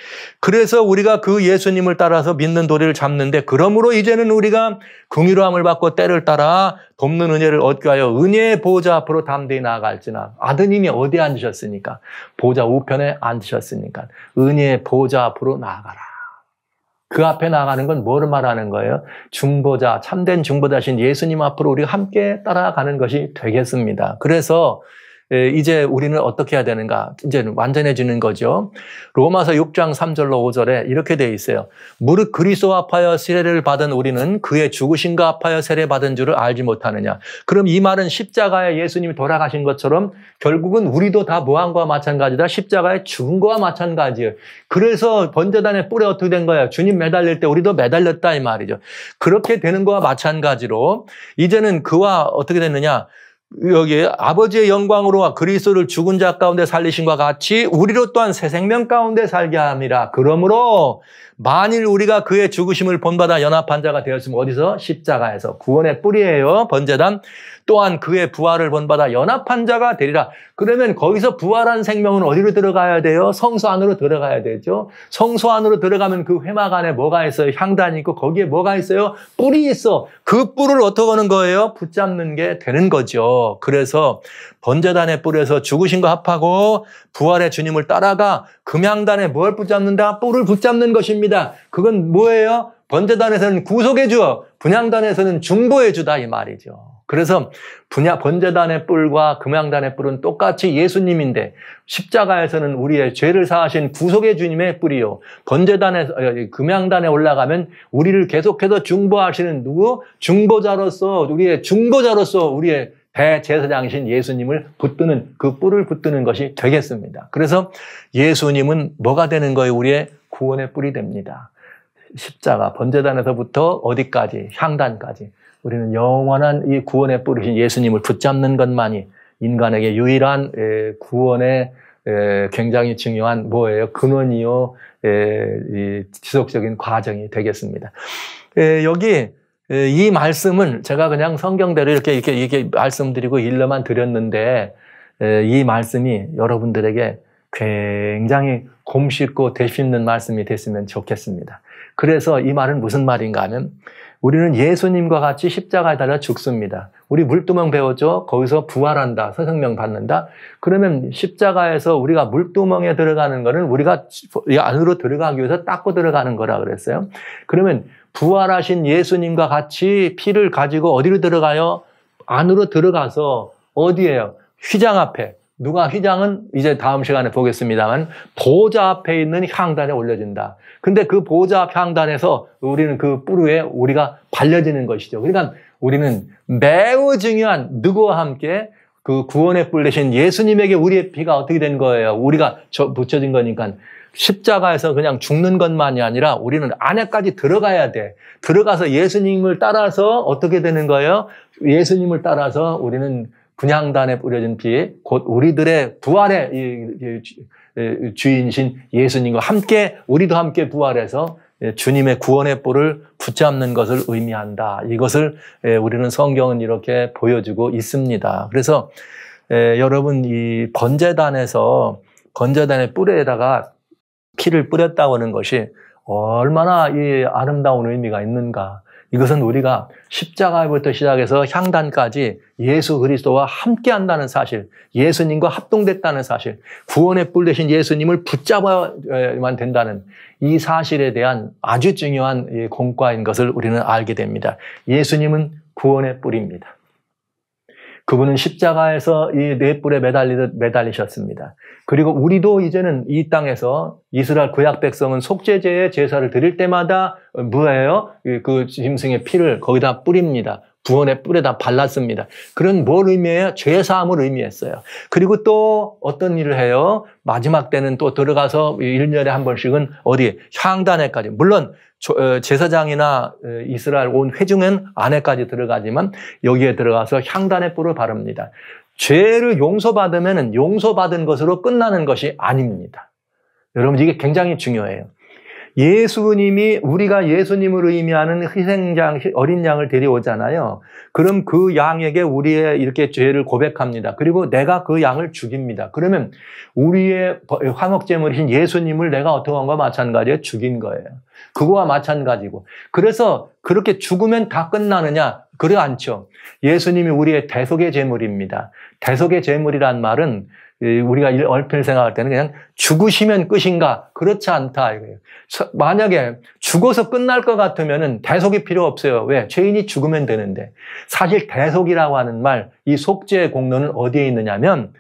A: 그래서 우리가 그 예수님을 따라서 믿는 도리를 잡는데 그러므로 이제는 우리가 긍휼함을 받고 때를 따라 돕는 은혜를 얻게 하여 은혜의 보좌 앞으로 담대히 나아갈지나 아드님이 어디에 앉으셨습니까 보좌 우편에 앉으셨습니까 은혜의 보좌 앞으로 나아가라. 그 앞에 나가는 건 뭐를 말하는 거예요? 중보자, 참된 중보자신 예수님 앞으로 우리가 함께 따라가는 것이 되겠습니다. 그래서 이제 우리는 어떻게 해야 되는가? 이제는 완전해지는 거죠. 로마서 6장 3절로 5절에 이렇게 되어 있어요. 무릇 그리스도 아파여 세례를 받은 우리는 그의 죽으신가 아파여 세례 받은 줄을 알지 못하느냐. 그럼 이 말은 십자가에 예수님이 돌아가신 것처럼 결국은 우리도 다 무한과 마찬가지다. 십자가에 죽은 거와 마찬가지예요. 그래서 번제단의 뿔에 어떻게 된거예요 주님 매달릴 때 우리도 매달렸다 이 말이죠. 그렇게 되는 거와 마찬가지로 이제는 그와 어떻게 됐느냐? 여기 아버지의 영광으로와 그리스도를 죽은 자 가운데 살리신 과 같이 우리로 또한 새 생명 가운데 살게 함이라. 그러므로 만일 우리가 그의 죽으심을 본받아 연합한 자가 되었으면 어디서 십자가에서 구원의 뿌리예요. 번제단 또한 그의 부활을 본받아 연합한 자가 되리라. 그러면 거기서 부활한 생명은 어디로 들어가야 돼요? 성소 안으로 들어가야 되죠. 성소 안으로 들어가면 그 회막 안에 뭐가 있어요? 향단이 있고 거기에 뭐가 있어요? 뿔이 있어. 그 뿔을 어떻게 하는 거예요? 붙잡는 게 되는 거죠. 그래서 번제단의 뿔에서 죽으신 거 합하고 부활의 주님을 따라가 금향단에뭘 붙잡는다? 뿔을 붙잡는 것입니다. 그건 뭐예요? 번제단에서는 구속해 주어, 분향단에서는중보해 주다 이 말이죠. 그래서 분야 번제단의 뿔과 금양단의 뿔은 똑같이 예수님인데 십자가에서는 우리의 죄를 사하신 구속의 주님의 뿔이요 번제단에 어, 금양단에 올라가면 우리를 계속해서 중보하시는 누구 중보자로서 우리의 중보자로서 우리의 대제사장이신 예수님을 붙드는 그 뿔을 붙드는 것이 되겠습니다. 그래서 예수님은 뭐가 되는 거예요? 우리의 구원의 뿔이 됩니다. 십자가 번제단에서부터 어디까지 향단까지 우리는 영원한 이 구원의 뿌리신 예수님을 붙잡는 것만이 인간에게 유일한 구원의 굉장히 중요한 뭐예요? 근원이요, 지속적인 과정이 되겠습니다. 여기 이 말씀은 제가 그냥 성경대로 이렇게 이렇게 이게 말씀드리고 일러만 드렸는데 이 말씀이 여러분들에게 굉장히 곰쉽고 되씹는 말씀이 됐으면 좋겠습니다. 그래서 이 말은 무슨 말인가 하면 우리는 예수님과 같이 십자가에 달려 죽습니다. 우리 물두멍 배웠죠? 거기서 부활한다, 서생명 받는다. 그러면 십자가에서 우리가 물두멍에 들어가는 거는 우리가 안으로 들어가기 위해서 닦고 들어가는 거라 그랬어요. 그러면 부활하신 예수님과 같이 피를 가지고 어디로 들어가요? 안으로 들어가서 어디에요? 휘장 앞에 누가 휘장은 이제 다음 시간에 보겠습니다만 보좌 앞에 있는 향단에 올려진다. 근데 그 보좌 앞 향단에서 우리는 그 뿌루에 우리가 발려지는 것이죠. 그러니까 우리는 매우 중요한 누구와 함께 그 구원의 뿔 대신 예수님에게 우리의 피가 어떻게 된 거예요? 우리가 붙여진 거니까 십자가에서 그냥 죽는 것만이 아니라 우리는 안에까지 들어가야 돼. 들어가서 예수님을 따라서 어떻게 되는 거예요? 예수님을 따라서 우리는 분양단에 뿌려진 피, 곧 우리들의 부활의 주인신 예수님과 함께 우리도 함께 부활해서 예, 주님의 구원의 뿔을 붙잡는 것을 의미한다. 이것을 우리는 성경은 이렇게 보여주고 있습니다. 그래서 여러분 이 번제단에서 번제단의 뿔에다가 피를 뿌렸다고 하는 것이 얼마나 이 아름다운 의미가 있는가. 이것은 우리가 십자가부터 시작해서 향단까지 예수 그리스도와 함께 한다는 사실, 예수님과 합동됐다는 사실, 구원의 뿔 대신 예수님을 붙잡아야만 된다는 이 사실에 대한 아주 중요한 공과인 것을 우리는 알게 됩니다. 예수님은 구원의 뿔입니다. 그분은 십자가에서 이 넷불에 네 매달리듯 매달리셨습니다. 그리고 우리도 이제는 이 땅에서 이스라엘 구약 백성은 속죄제의 제사를 드릴 때마다 뭐예요? 그 짐승의 피를 거기다 뿌립니다. 구원의 뿔에다 발랐습니다. 그런 뭘 의미해요? 죄사함을 의미했어요. 그리고 또 어떤 일을 해요? 마지막 때는 또 들어가서 1년에 한 번씩은 어디에? 향단에까지. 물론 어, 제사장이나 어, 이스라엘 온 회중은 안에까지 들어가지만 여기에 들어가서 향단의 뿔을 바릅니다. 죄를 용서받으면 용서받은 것으로 끝나는 것이 아닙니다. 여러분 이게 굉장히 중요해요. 예수님이 우리가 예수님을 의미하는 희생양 어린 양을 데려오잖아요. 그럼 그 양에게 우리의 이렇게 죄를 고백합니다. 그리고 내가 그 양을 죽입니다. 그러면 우리의 화목제물이 예수님을 내가 어떻게 한 거 마찬가지에 죽인 거예요. 그거와 마찬가지고. 그래서 그렇게 죽으면 다 끝나느냐? 그래 않죠. 예수님이 우리의 대속의 제물입니다. 대속의 제물이란 말은 우리가 얼핏 생각할 때는 그냥 죽으시면 끝인가? 그렇지 않다. 이거예요. 만약에 죽어서 끝날 것 같으면 대속이 필요 없어요. 왜? 죄인이 죽으면 되는데. 사실 대속이라고 하는 말, 이 속죄의 공로는 어디에 있느냐면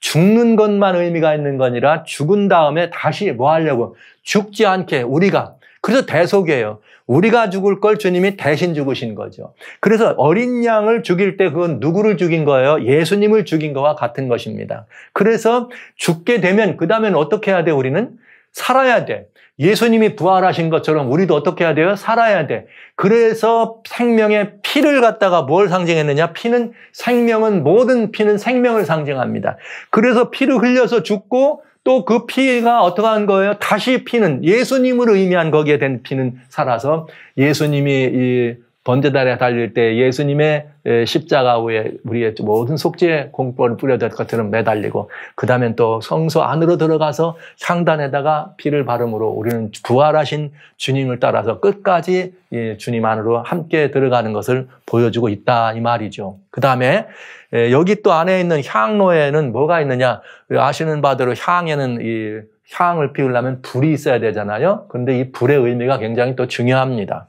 A: 죽는 것만 의미가 있는 거니라 죽은 다음에 다시 뭐 하려고? 죽지 않게 우리가. 그래서 대속이에요. 우리가 죽을 걸 주님이 대신 죽으신 거죠. 그래서 어린 양을 죽일 때 그건 누구를 죽인 거예요? 예수님을 죽인 거와 같은 것입니다. 그래서 죽게 되면 그 다음엔 어떻게 해야 돼? 우리는 살아야 돼. 예수님이 부활하신 것처럼 우리도 어떻게 해야 돼요? 살아야 돼. 그래서 생명의 피를 갖다가 뭘 상징했느냐? 피는 생명은 모든 피는 생명을 상징합니다. 그래서 피를 흘려서 죽고 또그 피가 어떠한 거예요? 다시 피는 예수님을 의미한 거기에 된 피는 살아서 예수님이 번제달에 달릴 때 예수님의 십자가 위에 우리의 모든 속죄 공포를 뿌려질 것처럼 매달리고 그 다음엔 또 성소 안으로 들어가서 상단에다가 피를 바름으로 우리는 부활하신 주님을 따라서 끝까지 주님 안으로 함께 들어가는 것을 보여주고 있다 이 말이죠. 그 다음에 여기 또 안에 있는 향로에는 뭐가 있느냐 아시는 바대로 향에는 이 향을 피우려면 불이 있어야 되잖아요. 그런데 이 불의 의미가 굉장히 또 중요합니다.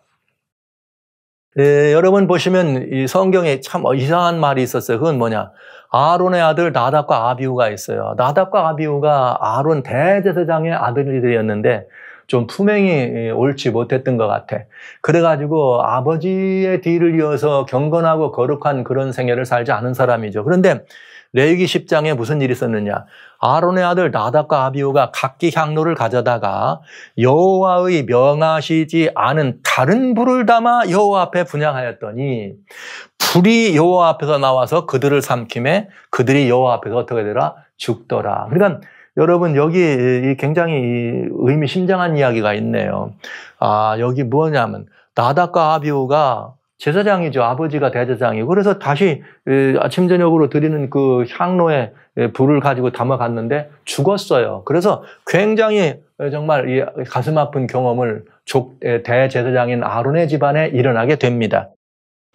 A: 예, 여러분 보시면 이 성경에 참 이상한 말이 있었어요. 그건 뭐냐? 아론의 아들 나답과 아비우가 있어요. 나답과 아비우가 아론 대제사장의 아들들이었는데 좀 품행이 옳지 못했던 것 같아. 그래가지고 아버지의 뒤를 이어서 경건하고 거룩한 그런 생애를 살지 않은 사람이죠. 그런데 레위기 10장에 무슨 일이 있었느냐? 아론의 아들 나답과 아비오가 각기 향로를 가져다가 여호와의 명하시지 않은 다른 불을 담아 여호와 앞에 분양하였더니 불이 여호와 앞에서 나와서 그들을 삼킴에 그들이 여호와 앞에서 어떻게 되라 죽더라. 그러니까 여러분 여기 굉장히 의미심장한 이야기가 있네요. 아 여기 뭐냐면 나답과 아비오가 제사장이죠. 아버지가 대제사장이 그래서 다시 아침, 저녁으로 드리는 그 향로에 불을 가지고 담아갔는데 죽었어요. 그래서 굉장히 정말 가슴 아픈 경험을 대제사장인 아론의 집안에 일어나게 됩니다.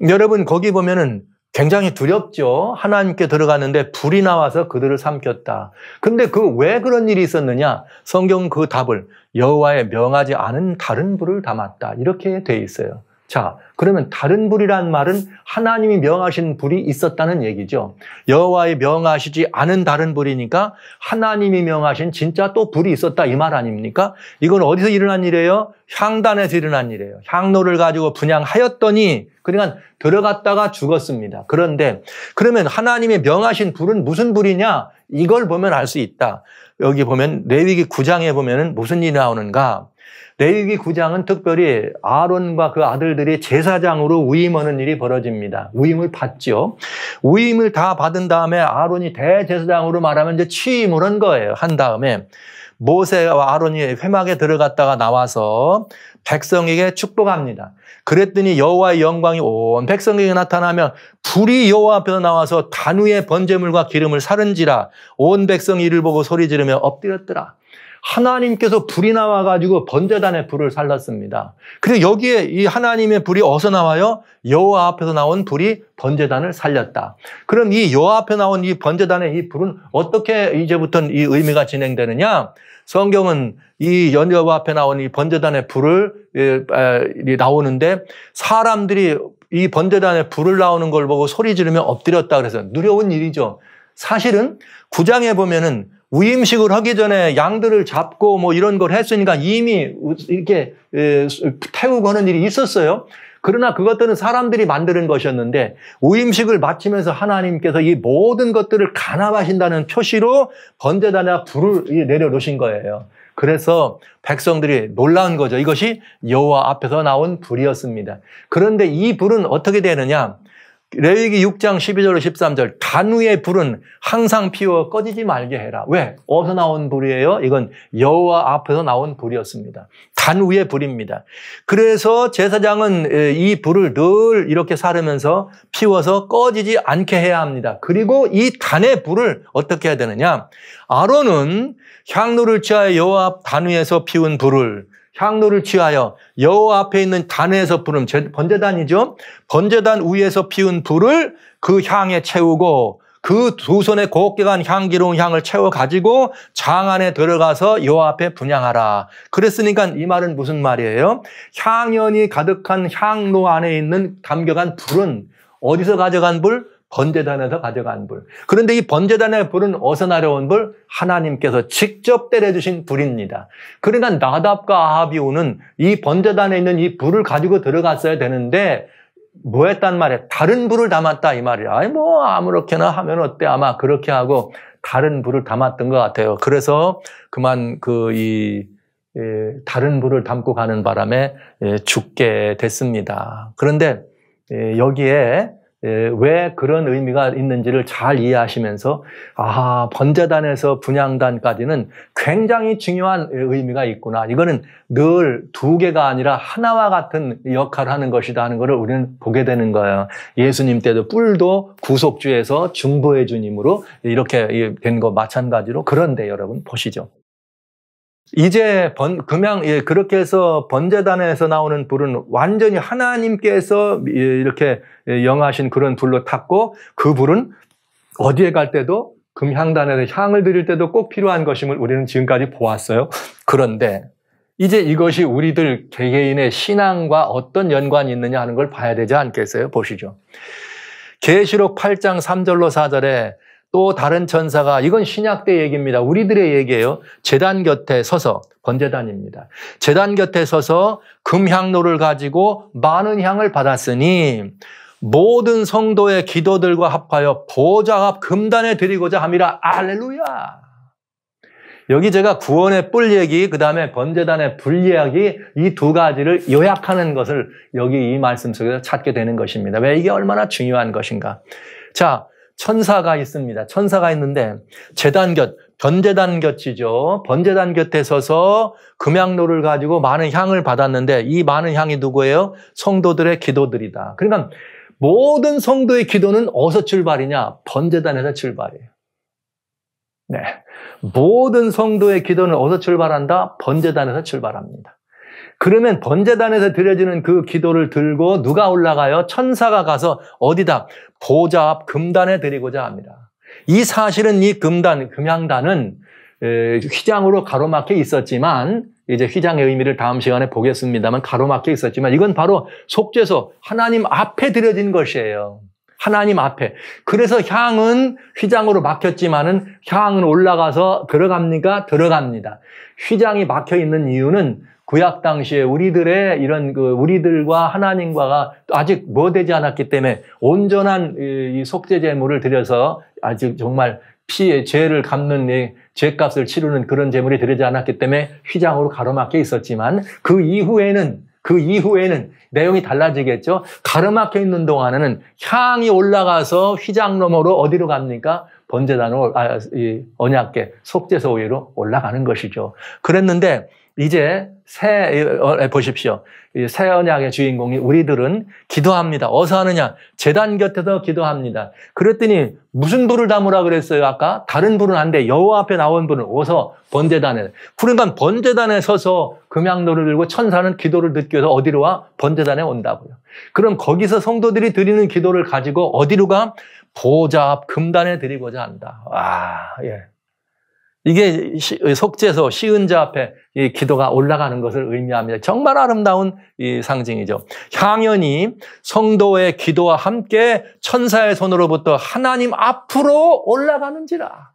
A: 여러분, 거기 보면은 굉장히 두렵죠. 하나님께 들어갔는데 불이 나와서 그들을 삼켰다. 근데 그 왜 그런 일이 있었느냐? 성경 그 답을 여호와의 명하지 않은 다른 불을 담았다. 이렇게 돼 있어요. 자, 그러면 다른 불이란 말은 하나님이 명하신 불이 있었다는 얘기죠. 여호와의 명하시지 않은 다른 불이니까 하나님이 명하신 진짜 또 불이 있었다 이 말 아닙니까? 이건 어디서 일어난 일이에요? 향단에서 일어난 일이에요. 향로를 가지고 분양하였더니 그러니까 들어갔다가 죽었습니다. 그런데 그러면 하나님의 명하신 불은 무슨 불이냐? 이걸 보면 알 수 있다. 여기 보면 레위기 9장에 보면은 무슨 일이 나오는가? 레위기 9장은 특별히 아론과 그 아들들이 제사장으로 위임하는 일이 벌어집니다. 위임을 받죠. 위임을다 받은 다음에 아론이 대제사장으로 말하면 이제 취임을 한 거예요. 한 다음에 모세와 아론이 회막에 들어갔다가 나와서 백성에게 축복합니다. 그랬더니 여호와의 영광이 온 백성에게 나타나면 불이 여호와 앞에서 나와서 단위의 번제물과 기름을 사른지라 온 백성이 이를 보고 소리 지르며 엎드렸더라. 하나님께서 불이 나와가지고 번제단의 불을 살랐습니다. 그리고 여기에 이 하나님의 불이 어디서 나와요? 여호와 앞에서 나온 불이 번제단을 살렸다. 그럼 이 여호와 앞에 나온 이 번제단의 이 불은 어떻게 이제부터는 이 의미가 진행되느냐? 성경은 이 여호와 앞에 나온 이 번제단의 불을 예, 아, 나오는데 사람들이 이번제단의 불을 나오는 걸 보고 소리 지르며 엎드렸다 그래서 누려운 일이죠. 사실은 구장에 보면은 우임식을 하기 전에 양들을 잡고 뭐 이런 걸 했으니까 이미 이렇게 태우고 하는 일이 있었어요. 그러나 그것들은 사람들이 만드는 것이었는데 우임식을 마치면서 하나님께서 이 모든 것들을 간합하신다는 표시로 번제단에 불을 내려놓으신 거예요. 그래서 백성들이 놀라운 거죠. 이것이 여호와 앞에서 나온 불이었습니다. 그런데 이 불은 어떻게 되느냐? 레위기 6장 1 2절 13절 단우의 불은 항상 피워 꺼지지 말게 해라. 왜? 어디서 나온 불이에요? 이건 여호와 앞에서 나온 불이었습니다. 단우의 불입니다. 그래서 제사장은 이 불을 늘 이렇게 사르면서 피워서 꺼지지 않게 해야 합니다. 그리고 이 단의 불을 어떻게 해야 되느냐? 아론은 향로를 취하여 여호와 단위에서 피운 불을 향로를 취하여 여호 앞에 있는 단에서 부른 번제단이죠. 번제단 위에서 피운 불을 그 향에 채우고 그 두 손에 곱게 간 향기로운 향을 채워 가지고 장 안에 들어가서 여호 앞에 분양하라. 그랬으니까 이 말은 무슨 말이에요? 향연이 가득한 향로 안에 있는 담겨간 불은 어디서 가져간 불? 번제단에서 가져간 불. 그런데 이 번제단의 불은 어서 날아온 불? 하나님께서 직접 때려주신 불입니다. 그러나 나답과 아하비오는이 번제단에 있는 이 불을 가지고 들어갔어야 되는데 뭐 했단 말이야? 다른 불을 담았다 이 말이야. 아니 뭐 아무렇게나 하면 어때? 아마 그렇게 하고 다른 불을 담았던 것 같아요. 그래서 그만 그이 예, 다른 불을 담고 가는 바람에 예, 죽게 됐습니다. 그런데 예, 여기에 예, 왜 그런 의미가 있는지를 잘 이해하시면서 아 번제단에서 분양단까지는 굉장히 중요한 의미가 있구나 이거는 늘 두 개가 아니라 하나와 같은 역할을 하는 것이다 하는 것을 우리는 보게 되는 거예요 예수님 때도 뿔도 구속주에서 중보의 주님으로 이렇게 된 거 마찬가지로 그런데 여러분 보시죠 이제 번, 금양, 예, 그렇게 해서 번제단에서 나오는 불은 완전히 하나님께서 이렇게 예, 영하신 그런 불로 탔고 그 불은 어디에 갈 때도 금향단에서 향을 드릴 때도 꼭 필요한 것임을 우리는 지금까지 보았어요. 그런데 이제 이것이 우리들 개개인의 신앙과 어떤 연관이 있느냐 하는 걸 봐야 되지 않겠어요? 보시죠. 계시록 8장 3절로 4절에 또 다른 천사가 이건 신약 때 얘기입니다. 우리들의 얘기예요. 재단 곁에 서서 번제단입니다. 재단 곁에 서서 금향로를 가지고 많은 향을 받았으니 모든 성도의 기도들과 합하여 보좌 앞 금단에 드리고자 함이라 알렐루야. 여기 제가 구원의 뿔 얘기, 그 다음에 번제단의 불 이야기 이 두 가지를 요약하는 것을 여기 이 말씀 속에서 찾게 되는 것입니다. 왜 이게 얼마나 중요한 것인가? 자, 천사가 있습니다. 천사가 있는데 재단 곁, 번재단 곁이죠. 번재단 곁에 서서 금양로를 가지고 많은 향을 받았는데 이 많은 향이 누구예요? 성도들의 기도들이다. 그러니까 모든 성도의 기도는 어디서 출발이냐? 번재단에서 출발이에요. 네. 모든 성도의 기도는 어디서 출발한다? 번재단에서 출발합니다. 그러면 번재단에서 드려지는 그 기도를 들고 누가 올라가요? 천사가 가서 어디다? 보좌 앞 금단에 드리고자 합니다. 이 사실은 이 금단, 금양단은 휘장으로 가로막혀 있었지만 이제 휘장의 의미를 다음 시간에 보겠습니다만 가로막혀 있었지만 이건 바로 속죄소 하나님 앞에 드려진 것이에요. 하나님 앞에. 그래서 향은 휘장으로 막혔지만은 향은 올라가서 들어갑니까? 들어갑니다. 휘장이 막혀 있는 이유는 구약 당시에 우리들의 이런 그 우리들과 하나님과가 아직 뭐 되지 않았기 때문에 온전한 이 속죄 제물을 드려서 아직 정말 피의 죄를 갚는 이 죄값을 치르는 그런 제물이 드리지 않았기 때문에 휘장으로 가로막혀 있었지만 그 이후에는 그 이후에는 내용이 달라지겠죠. 가로막혀 있는 동안에는 향이 올라가서 휘장 너머로 어디로 갑니까? 번제단으로 아, 이 언약계 속죄소위로 올라가는 것이죠. 그랬는데 이제 새 어, 보십시오. 새 언약의 주인공이 우리들은 기도합니다. 어서 하느냐? 재단 곁에서 기도합니다. 그랬더니 무슨 불을 담으라 그랬어요? 아까 다른 불은 안 돼. 여호와 앞에 나온 불은 어서 번제단에. 그러니까 번제단에 서서 금양노를 들고 천사는 기도를 듣기 위해서 어디로 와? 번제단에 온다고요. 그럼 거기서 성도들이 드리는 기도를 가지고 어디로 가? 보좌 금단에 드리고자 한다. 와, 예. 이게 속죄소 시은자 앞에 이 기도가 올라가는 것을 의미합니다. 정말 아름다운 이 상징이죠. 향연이 성도의 기도와 함께 천사의 손으로부터 하나님 앞으로 올라가는지라.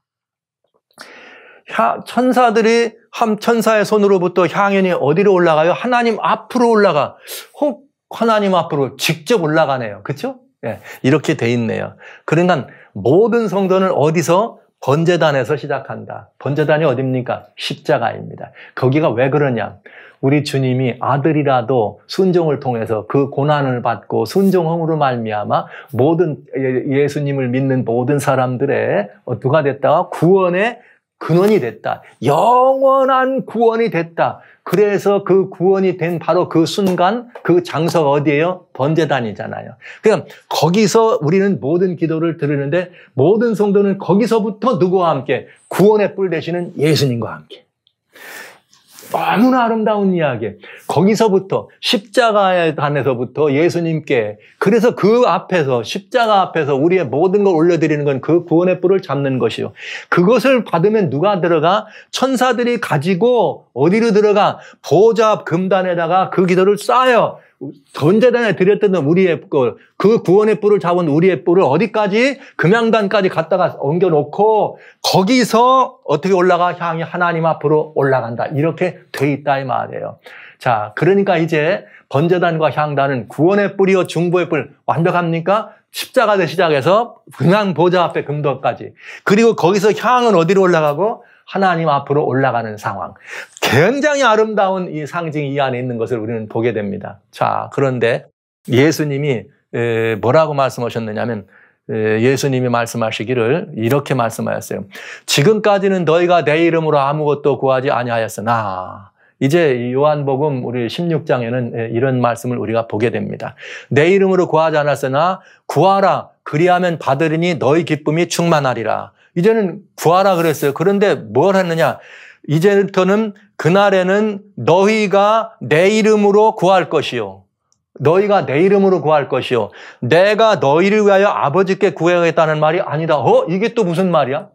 A: 천사들이 함 천사의 손으로부터 향연이 어디로 올라가요? 하나님 앞으로 올라가. 혹 하나님 앞으로 직접 올라가네요. 그렇죠? 예, 이렇게 돼 있네요. 그러니까 모든 성도는 어디서 번제단에서 시작한다. 번제단이 어딥니까? 십자가입니다. 거기가 왜 그러냐? 우리 주님이 아들이라도 순종을 통해서 그 고난을 받고 순종함으로 말미암아 모든 예, 예수님을 믿는 모든 사람들의 어, 누가 됐다? 구원의 근원이 됐다. 영원한 구원이 됐다. 그래서 그 구원이 된 바로 그 순간 그 장소가 어디예요? 번제단이잖아요. 그러니까 거기서 우리는 모든 기도를 들으는데 모든 성도는 거기서부터 누구와 함께 구원의 뿔 되시는 예수님과 함께 너무나 아름다운 이야기. 거기서부터 십자가에 관해서부터 예수님께 그래서 그 앞에서 십자가 앞에서 우리의 모든 걸 올려드리는 건 그 구원의 뿔을 잡는 것이요. 그것을 받으면 누가 들어가? 천사들이 가지고 어디로 들어가? 보좌 금단에다가 그 기도를 쌓여. 전재단에 드렸던 우리의 뿔, 그 구원의 뿔을 잡은 우리의 뿔을 어디까지? 금양단까지 갔다가 옮겨놓고 거기서 어떻게 올라가? 향이 하나님 앞으로 올라간다. 이렇게 돼 있다 이 말이에요. 자, 그러니까 이제 번제단과 향단은 구원의 뿌리와 중보의 뿔 완벽합니까? 십자가를 시작해서 금양 보좌 앞에 금도까지. 그리고 거기서 향은 어디로 올라가고? 하나님 앞으로 올라가는 상황. 굉장히 아름다운 이 상징이 이 안에 있는 것을 우리는 보게 됩니다. 자, 그런데 예수님이 뭐라고 말씀하셨느냐면 예수님이 말씀하시기를 이렇게 말씀하셨어요. 지금까지는 너희가 내 이름으로 아무것도 구하지 아니하였으나 이제 요한복음 우리 16장에는 이런 말씀을 우리가 보게 됩니다. 내 이름으로 구하지 않았으나 구하라 그리하면 받으리니 너희 기쁨이 충만하리라. 이제는 구하라 그랬어요. 그런데 뭘 했느냐? 이제부터는 그날에는 너희가 내 이름으로 구할 것이요. 너희가 내 이름으로 구할 것이요. 내가 너희를 위하여 아버지께 구해야겠다는 말이 아니다. 어? 이게 또 무슨 말이야?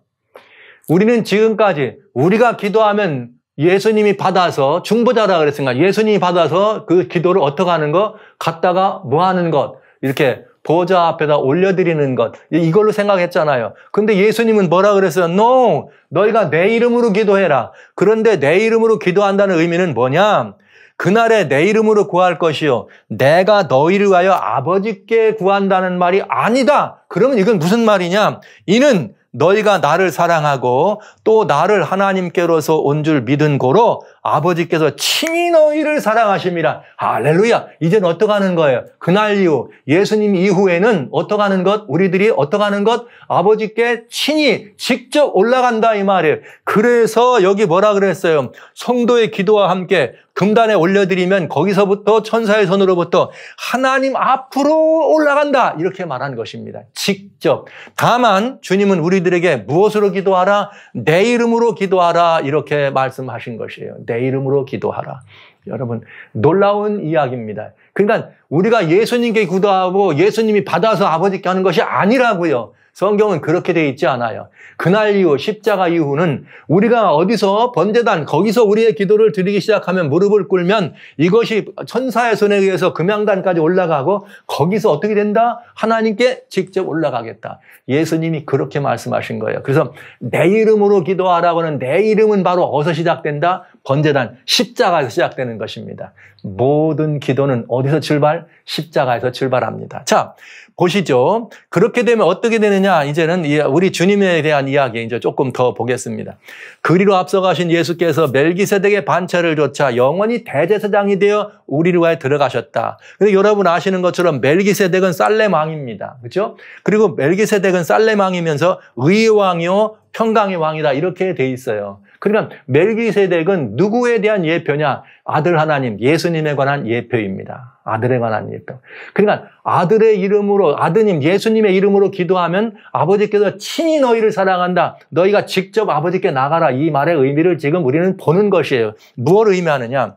A: 우리는 지금까지 우리가 기도하면 예수님이 받아서 중보자다 그랬으니까 예수님이 받아서 그 기도를 어떻게 하는 거? 갔다가뭐 하는 것? 이렇게 보좌 앞에다 올려드리는 것. 이걸로 생각했잖아요. 근데 예수님은 뭐라 그랬어요? No! 너희가 내 이름으로 기도해라. 그런데 내 이름으로 기도한다는 의미는 뭐냐? 그날에 내 이름으로 구할 것이요. 내가 너희를 위하여 아버지께 구한다는 말이 아니다. 그러면 이건 무슨 말이냐? 이는 너희가 나를 사랑하고 또 나를 하나님께로서 온 줄 믿은 고로 아버지께서 친히 너희를 사랑하십니다. 할렐루야. 이젠 어떡하는 거예요? 그날 이후, 예수님 이후에는 어떡하는 것? 우리들이 어떡하는 것? 아버지께 친히 직접 올라간다 이 말이에요. 그래서 여기 뭐라 그랬어요? 성도의 기도와 함께 금단에 올려드리면 거기서부터 천사의 손으로부터 하나님 앞으로 올라간다. 이렇게 말한 것입니다. 직접. 다만 주님은 우리들에게 무엇으로 기도하라? 내 이름으로 기도하라. 이렇게 말씀하신 것이에요. 내 이름으로 기도하라. 여러분 놀라운 이야기입니다. 그러니까 우리가 예수님께 기도하고 예수님이 받아서 아버지께 하는 것이 아니라고요. 성경은 그렇게 돼 있지 않아요. 그날 이후 십자가 이후는 우리가 어디서 번제단 거기서 우리의 기도를 드리기 시작하면 무릎을 꿇면 이것이 천사의 손에 의해서 금양단까지 올라가고 거기서 어떻게 된다? 하나님께 직접 올라가겠다. 예수님이 그렇게 말씀하신 거예요. 그래서 내 이름으로 기도하라고는 내 이름은 바로 어디서 시작된다? 번제단 십자가에서 시작되는 것입니다. 모든 기도는 어디서 출발? 십자가에서 출발합니다. 자, 보시죠. 그렇게 되면 어떻게 되느냐? 이제는 우리 주님에 대한 이야기 이제 조금 더 보겠습니다. 그리로 앞서가신 예수께서 멜기세덱의 반차를 조차 영원히 대제사장이 되어 우리를 위해 들어가셨다. 근데 여러분 아시는 것처럼 멜기세덱은 쌀레망입니다. 그렇죠? 그리고 멜기세덱은 쌀레망이면서 의 왕이요 평강의 왕이다 이렇게 돼 있어요. 그러면 그러니까 멜기세덱은 누구에 대한 예표냐? 아들 하나님, 예수님에 관한 예표입니다. 아들에 관한 예표. 그러니까 아들의 이름으로, 아드님, 예수님의 이름으로 기도하면 아버지께서 친히 너희를 사랑한다. 너희가 직접 아버지께 나가라. 이 말의 의미를 지금 우리는 보는 것이에요. 무엇을 의미하느냐?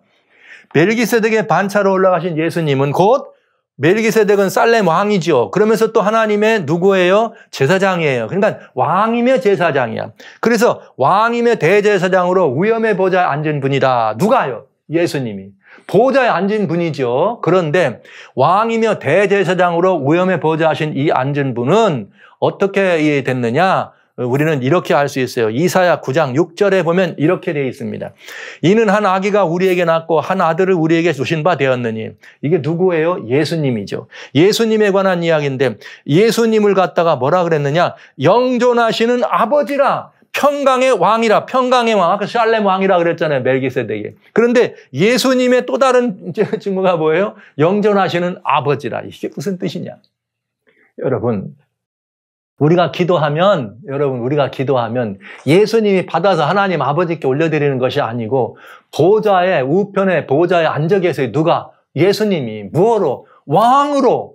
A: 멜기세덱의 반차로 올라가신 예수님은 곧 멜기세덱은 살렘 왕이죠 그러면서 또 하나님의 누구예요? 제사장이에요. 그러니까 왕이며 제사장이야. 그래서 왕이며 대제사장으로 위험의 보좌에 앉은 분이다. 누가요? 예수님이. 보좌에 앉은 분이죠. 그런데 왕이며 대제사장으로 위험에 보좌하신 이 앉은 분은 어떻게 됐느냐? 우리는 이렇게 알 수 있어요. 이사야 9장 6절에 보면 이렇게 되어 있습니다. 이는 한 아기가 우리에게 낳고 한 아들을 우리에게 주신 바 되었느니 이게 누구예요? 예수님이죠. 예수님에 관한 이야기인데 예수님을 갖다가 뭐라 그랬느냐? 영존하시는 아버지라 평강의 왕이라 평강의 왕 아까 샬렘 왕이라 그랬잖아요 멜기세덱에 그런데 예수님의 또 다른 친구가 뭐예요? 영존하시는 아버지라 이게 무슨 뜻이냐? 여러분 우리가 기도하면 여러분 우리가 기도하면 예수님이 받아서 하나님 아버지께 올려드리는 것이 아니고 보좌의 우편의 보좌의 안적에서 누가 예수님이 무어로 왕으로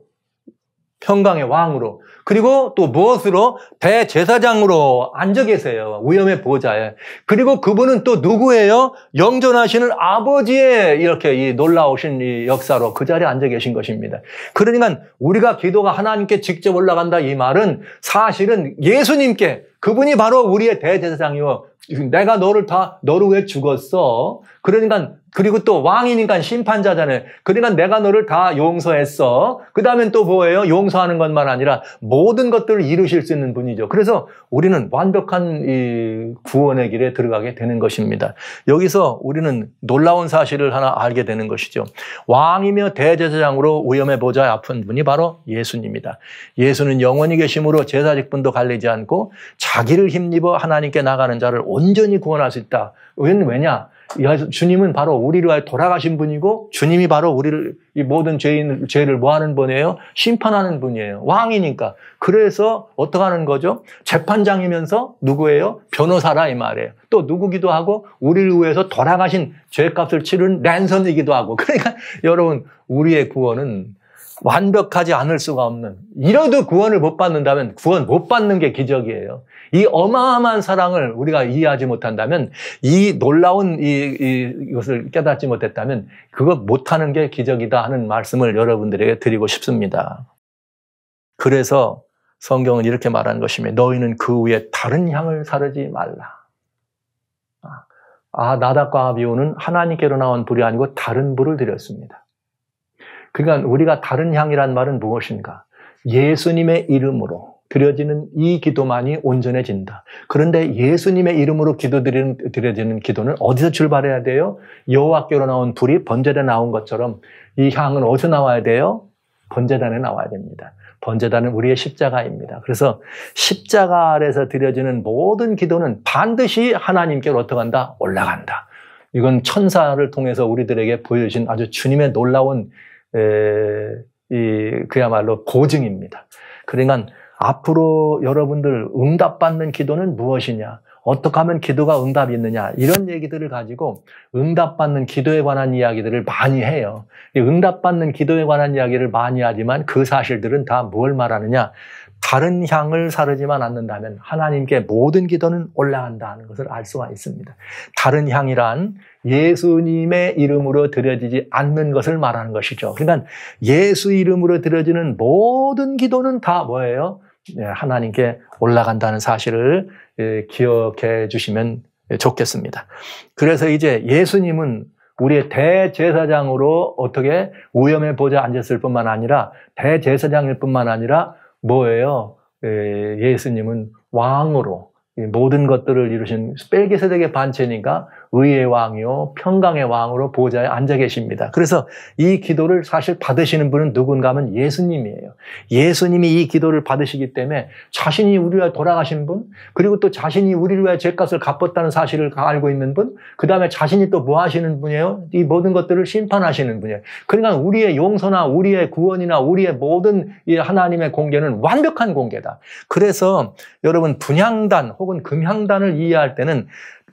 A: 평강의 왕으로 그리고 또 무엇으로 대제사장으로 앉아 계세요. 위험의 보좌에. 그리고 그분은 또 누구예요? 영존하시는 아버지의 이렇게 이 놀라우신 이 역사로 그 자리에 앉아 계신 것입니다. 그러니까 우리가 기도가 하나님께 직접 올라간다 이 말은 사실은 예수님께 그분이 바로 우리의 대제사장이요. 내가 너를 다 너를 왜 죽었어? 그러니까 그리고 또 왕이니까 심판자잖아요. 그러니까 내가 너를 다 용서했어. 그 다음엔 또 뭐예요? 용서하는 것만 아니라 모든 것들을 이루실 수 있는 분이죠. 그래서 우리는 완벽한 이 구원의 길에 들어가게 되는 것입니다. 여기서 우리는 놀라운 사실을 하나 알게 되는 것이죠. 왕이며 대제사장으로 위험해 보자 아픈 분이 바로 예수님입니다. 예수는 영원히 계심으로 제사직분도 갈리지 않고 자기를 힘입어 하나님께 나가는 자를 온전히 구원할 수 있다. 왜냐? 주님은 바로 우리를 위하 돌아가신 분이고 주님이 바로 우리를 이 모든 죄인 죄를 뭐 하는 분이에요? 심판하는 분이에요. 왕이니까. 그래서 어떻게 하는 거죠? 재판장이면서 누구예요? 변호사라 이 말이에요. 또 누구기도 하고 우리를 위해서 돌아가신 죄값을 치른 랜선이기도 하고. 그러니까 여러분 우리의 구원은 완벽하지 않을 수가 없는 이러도 구원을 못 받는다면 구원 못 받는 게 기적이에요. 이 어마어마한 사랑을 우리가 이해하지 못한다면 이 놀라운 이, 이 이것을 깨닫지 못했다면 그거 못하는 게 기적이다 하는 말씀을 여러분들에게 드리고 싶습니다. 그래서 성경은 이렇게 말하는 것입니다. 너희는 그 위에 다른 향을 사르지 말라. 아, 아 나답과 아비오는 하나님께로 나온 불이 아니고 다른 불을 드렸습니다. 그러니까 우리가 다른 향이란 말은 무엇인가? 예수님의 이름으로 드려지는 이 기도만이 온전해진다. 그런데 예수님의 이름으로 기도드리는 드려지는 기도는 어디서 출발해야 돼요? 여호와께로 나온 불이 번제단에 나온 것처럼 이 향은 어디서 나와야 돼요? 번제단에 나와야 됩니다. 번제단은 우리의 십자가입니다. 그래서 십자가 아래서 드려지는 모든 기도는 반드시 하나님께로 어떻게 한다? 올라간다. 이건 천사를 통해서 우리들에게 보여주 아주 주님의 놀라운 이 그야말로 고증입니다 그러니까 앞으로 여러분들 응답받는 기도는 무엇이냐? 어떻게 하면 기도가 응답이 있느냐 이런 얘기들을 가지고 응답받는 기도에 관한 이야기들을 많이 해요. 응답받는 기도에 관한 이야기를 많이 하지만 그 사실들은 다 뭘 말하느냐? 다른 향을 사르지만 않는다면 하나님께 모든 기도는 올라간다는 것을 알 수가 있습니다. 다른 향이란 예수님의 이름으로 드려지지 않는 것을 말하는 것이죠. 그러니까 예수 이름으로 드려지는 모든 기도는 다 뭐예요? 예, 하나님께 올라간다는 사실을 예, 기억해 주시면 좋겠습니다. 그래서 이제 예수님은 우리의 대제사장으로 어떻게 오염의 보좌 앉았을 뿐만 아니라 대제사장일 뿐만 아니라 뭐예요? 예, 예수님은 왕으로 모든 것들을 이루신 벨기세덱의 반체니까 의의 왕이요 평강의 왕으로 보좌에 앉아 계십니다. 그래서 이 기도를 사실 받으시는 분은 누군가 하면 예수님이에요. 예수님이 이 기도를 받으시기 때문에 자신이 우리와 돌아가신 분, 그리고 또 자신이 우리를 위해 죄값을 갚았다는 사실을 알고 있는 분, 그 다음에 자신이 또 뭐 하시는 분이에요? 이 모든 것들을 심판하시는 분이에요. 그러니까 우리의 용서나 우리의 구원이나 우리의 모든 하나님의 공개는 완벽한 공개다. 그래서 여러분 분양단 혹은 금향단을 이해할 때는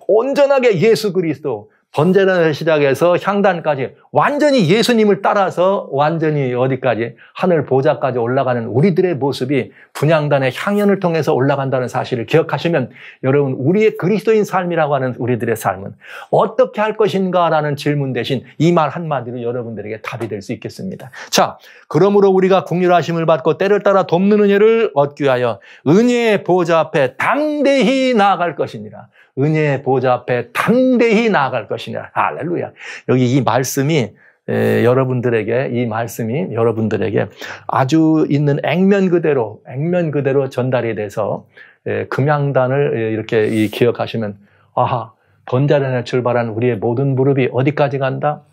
A: 온전하게 예수 그리스도 번제를 시작해서 향단까지 완전히 예수님을 따라서 완전히 어디까지 하늘 보좌까지 올라가는 우리들의 모습이 분양단의 향연을 통해서 올라간다는 사실을 기억하시면 여러분 우리의 그리스도인 삶이라고 하는 우리들의 삶은 어떻게 할 것인가라는 질문 대신 이 말 한마디로 여러분들에게 답이 될 수 있겠습니다. 자, 그러므로 우리가 국률하심을 받고 때를 따라 돕는 은혜를 얻기 위하여 은혜의 보좌 앞에 당대히 나아갈 것이니라. 은혜의 보좌 앞에 당대히 나아갈 것이냐. 할렐루야. 여기 이 말씀이 에, 여러분들에게 이 말씀이 여러분들에게 아주 있는 액면 그대로 액면 그대로 전달이 돼서 에, 금양단을 이렇게 이, 기억하시면 아하 번자련에 출발한 우리의 모든 무릎이 어디까지 간다?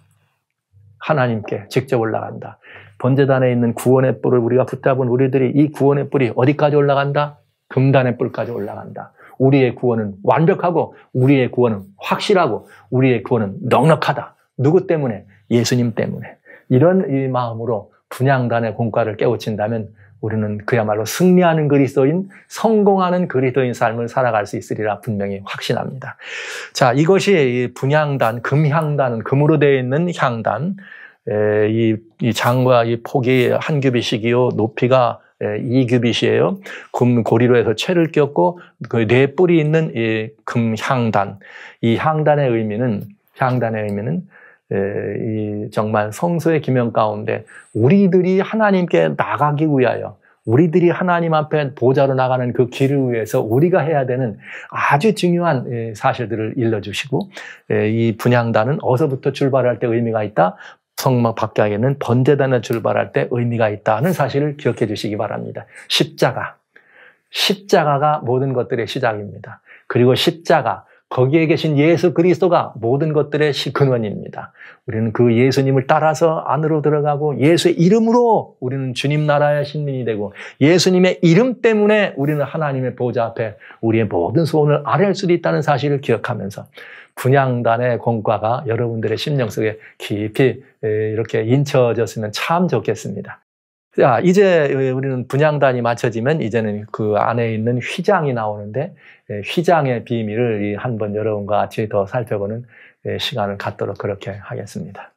A: 하나님께 직접 올라간다. 번제단에 있는 구원의 뿔을 우리가 붙잡은 우리들이 이 구원의 뿔이 어디까지 올라간다? 금단의 뿔까지 올라간다. 우리의 구원은 완벽하고 우리의 구원은 확실하고 우리의 구원은 넉넉하다. 누구 때문에? 예수님 때문에. 이런 이 마음으로 분양단의 공과를 깨우친다면 우리는 그야말로 승리하는 그리스도인, 성공하는 그리스도인 삶을 살아갈 수 있으리라 분명히 확신합니다. 자, 이것이 분향단, 금향단은 금으로 되어 있는 향단, 이, 장과 이 폭이 한 규빗이기요, 높이가 예, 이급이시에요금 고리로 해서 채를 꼈고 그네 뿔이 있는 이 금향단. 이 향단의 의미는 향단의 의미는 예, 정말 성소의 기명 가운데 우리들이 하나님께 나가기 위하여 우리들이 하나님 앞에 보좌로 나가는 그 길을 위해서 우리가 해야 되는 아주 중요한 예, 사실들을 일러주시고 이 분양단은 어서부터 출발할 때 의미가 있다. 성막 밖에는 번제단을 출발할 때 의미가 있다는 사실을 기억해 주시기 바랍니다. 십자가. 십자가가 모든 것들의 시작입니다. 그리고 십자가, 거기에 계신 예수 그리스도가 모든 것들의 근원입니다. 우리는 그 예수님을 따라서 안으로 들어가고 예수의 이름으로 우리는 주님 나라의 신민이 되고 예수님의 이름 때문에 우리는 하나님의 보좌 앞에 우리의 모든 소원을 아뢰할 수 있다는 사실을 기억하면서 분양단의 공과가 여러분들의 심령 속에 깊이 이렇게 인쳐졌으면 참 좋겠습니다. 자, 이제 우리는 분양단이 맞춰지면 이제는 그 안에 있는 휘장이 나오는데 휘장의 비밀을 한번 여러분과 같이 더 살펴보는 시간을 갖도록 그렇게 하겠습니다.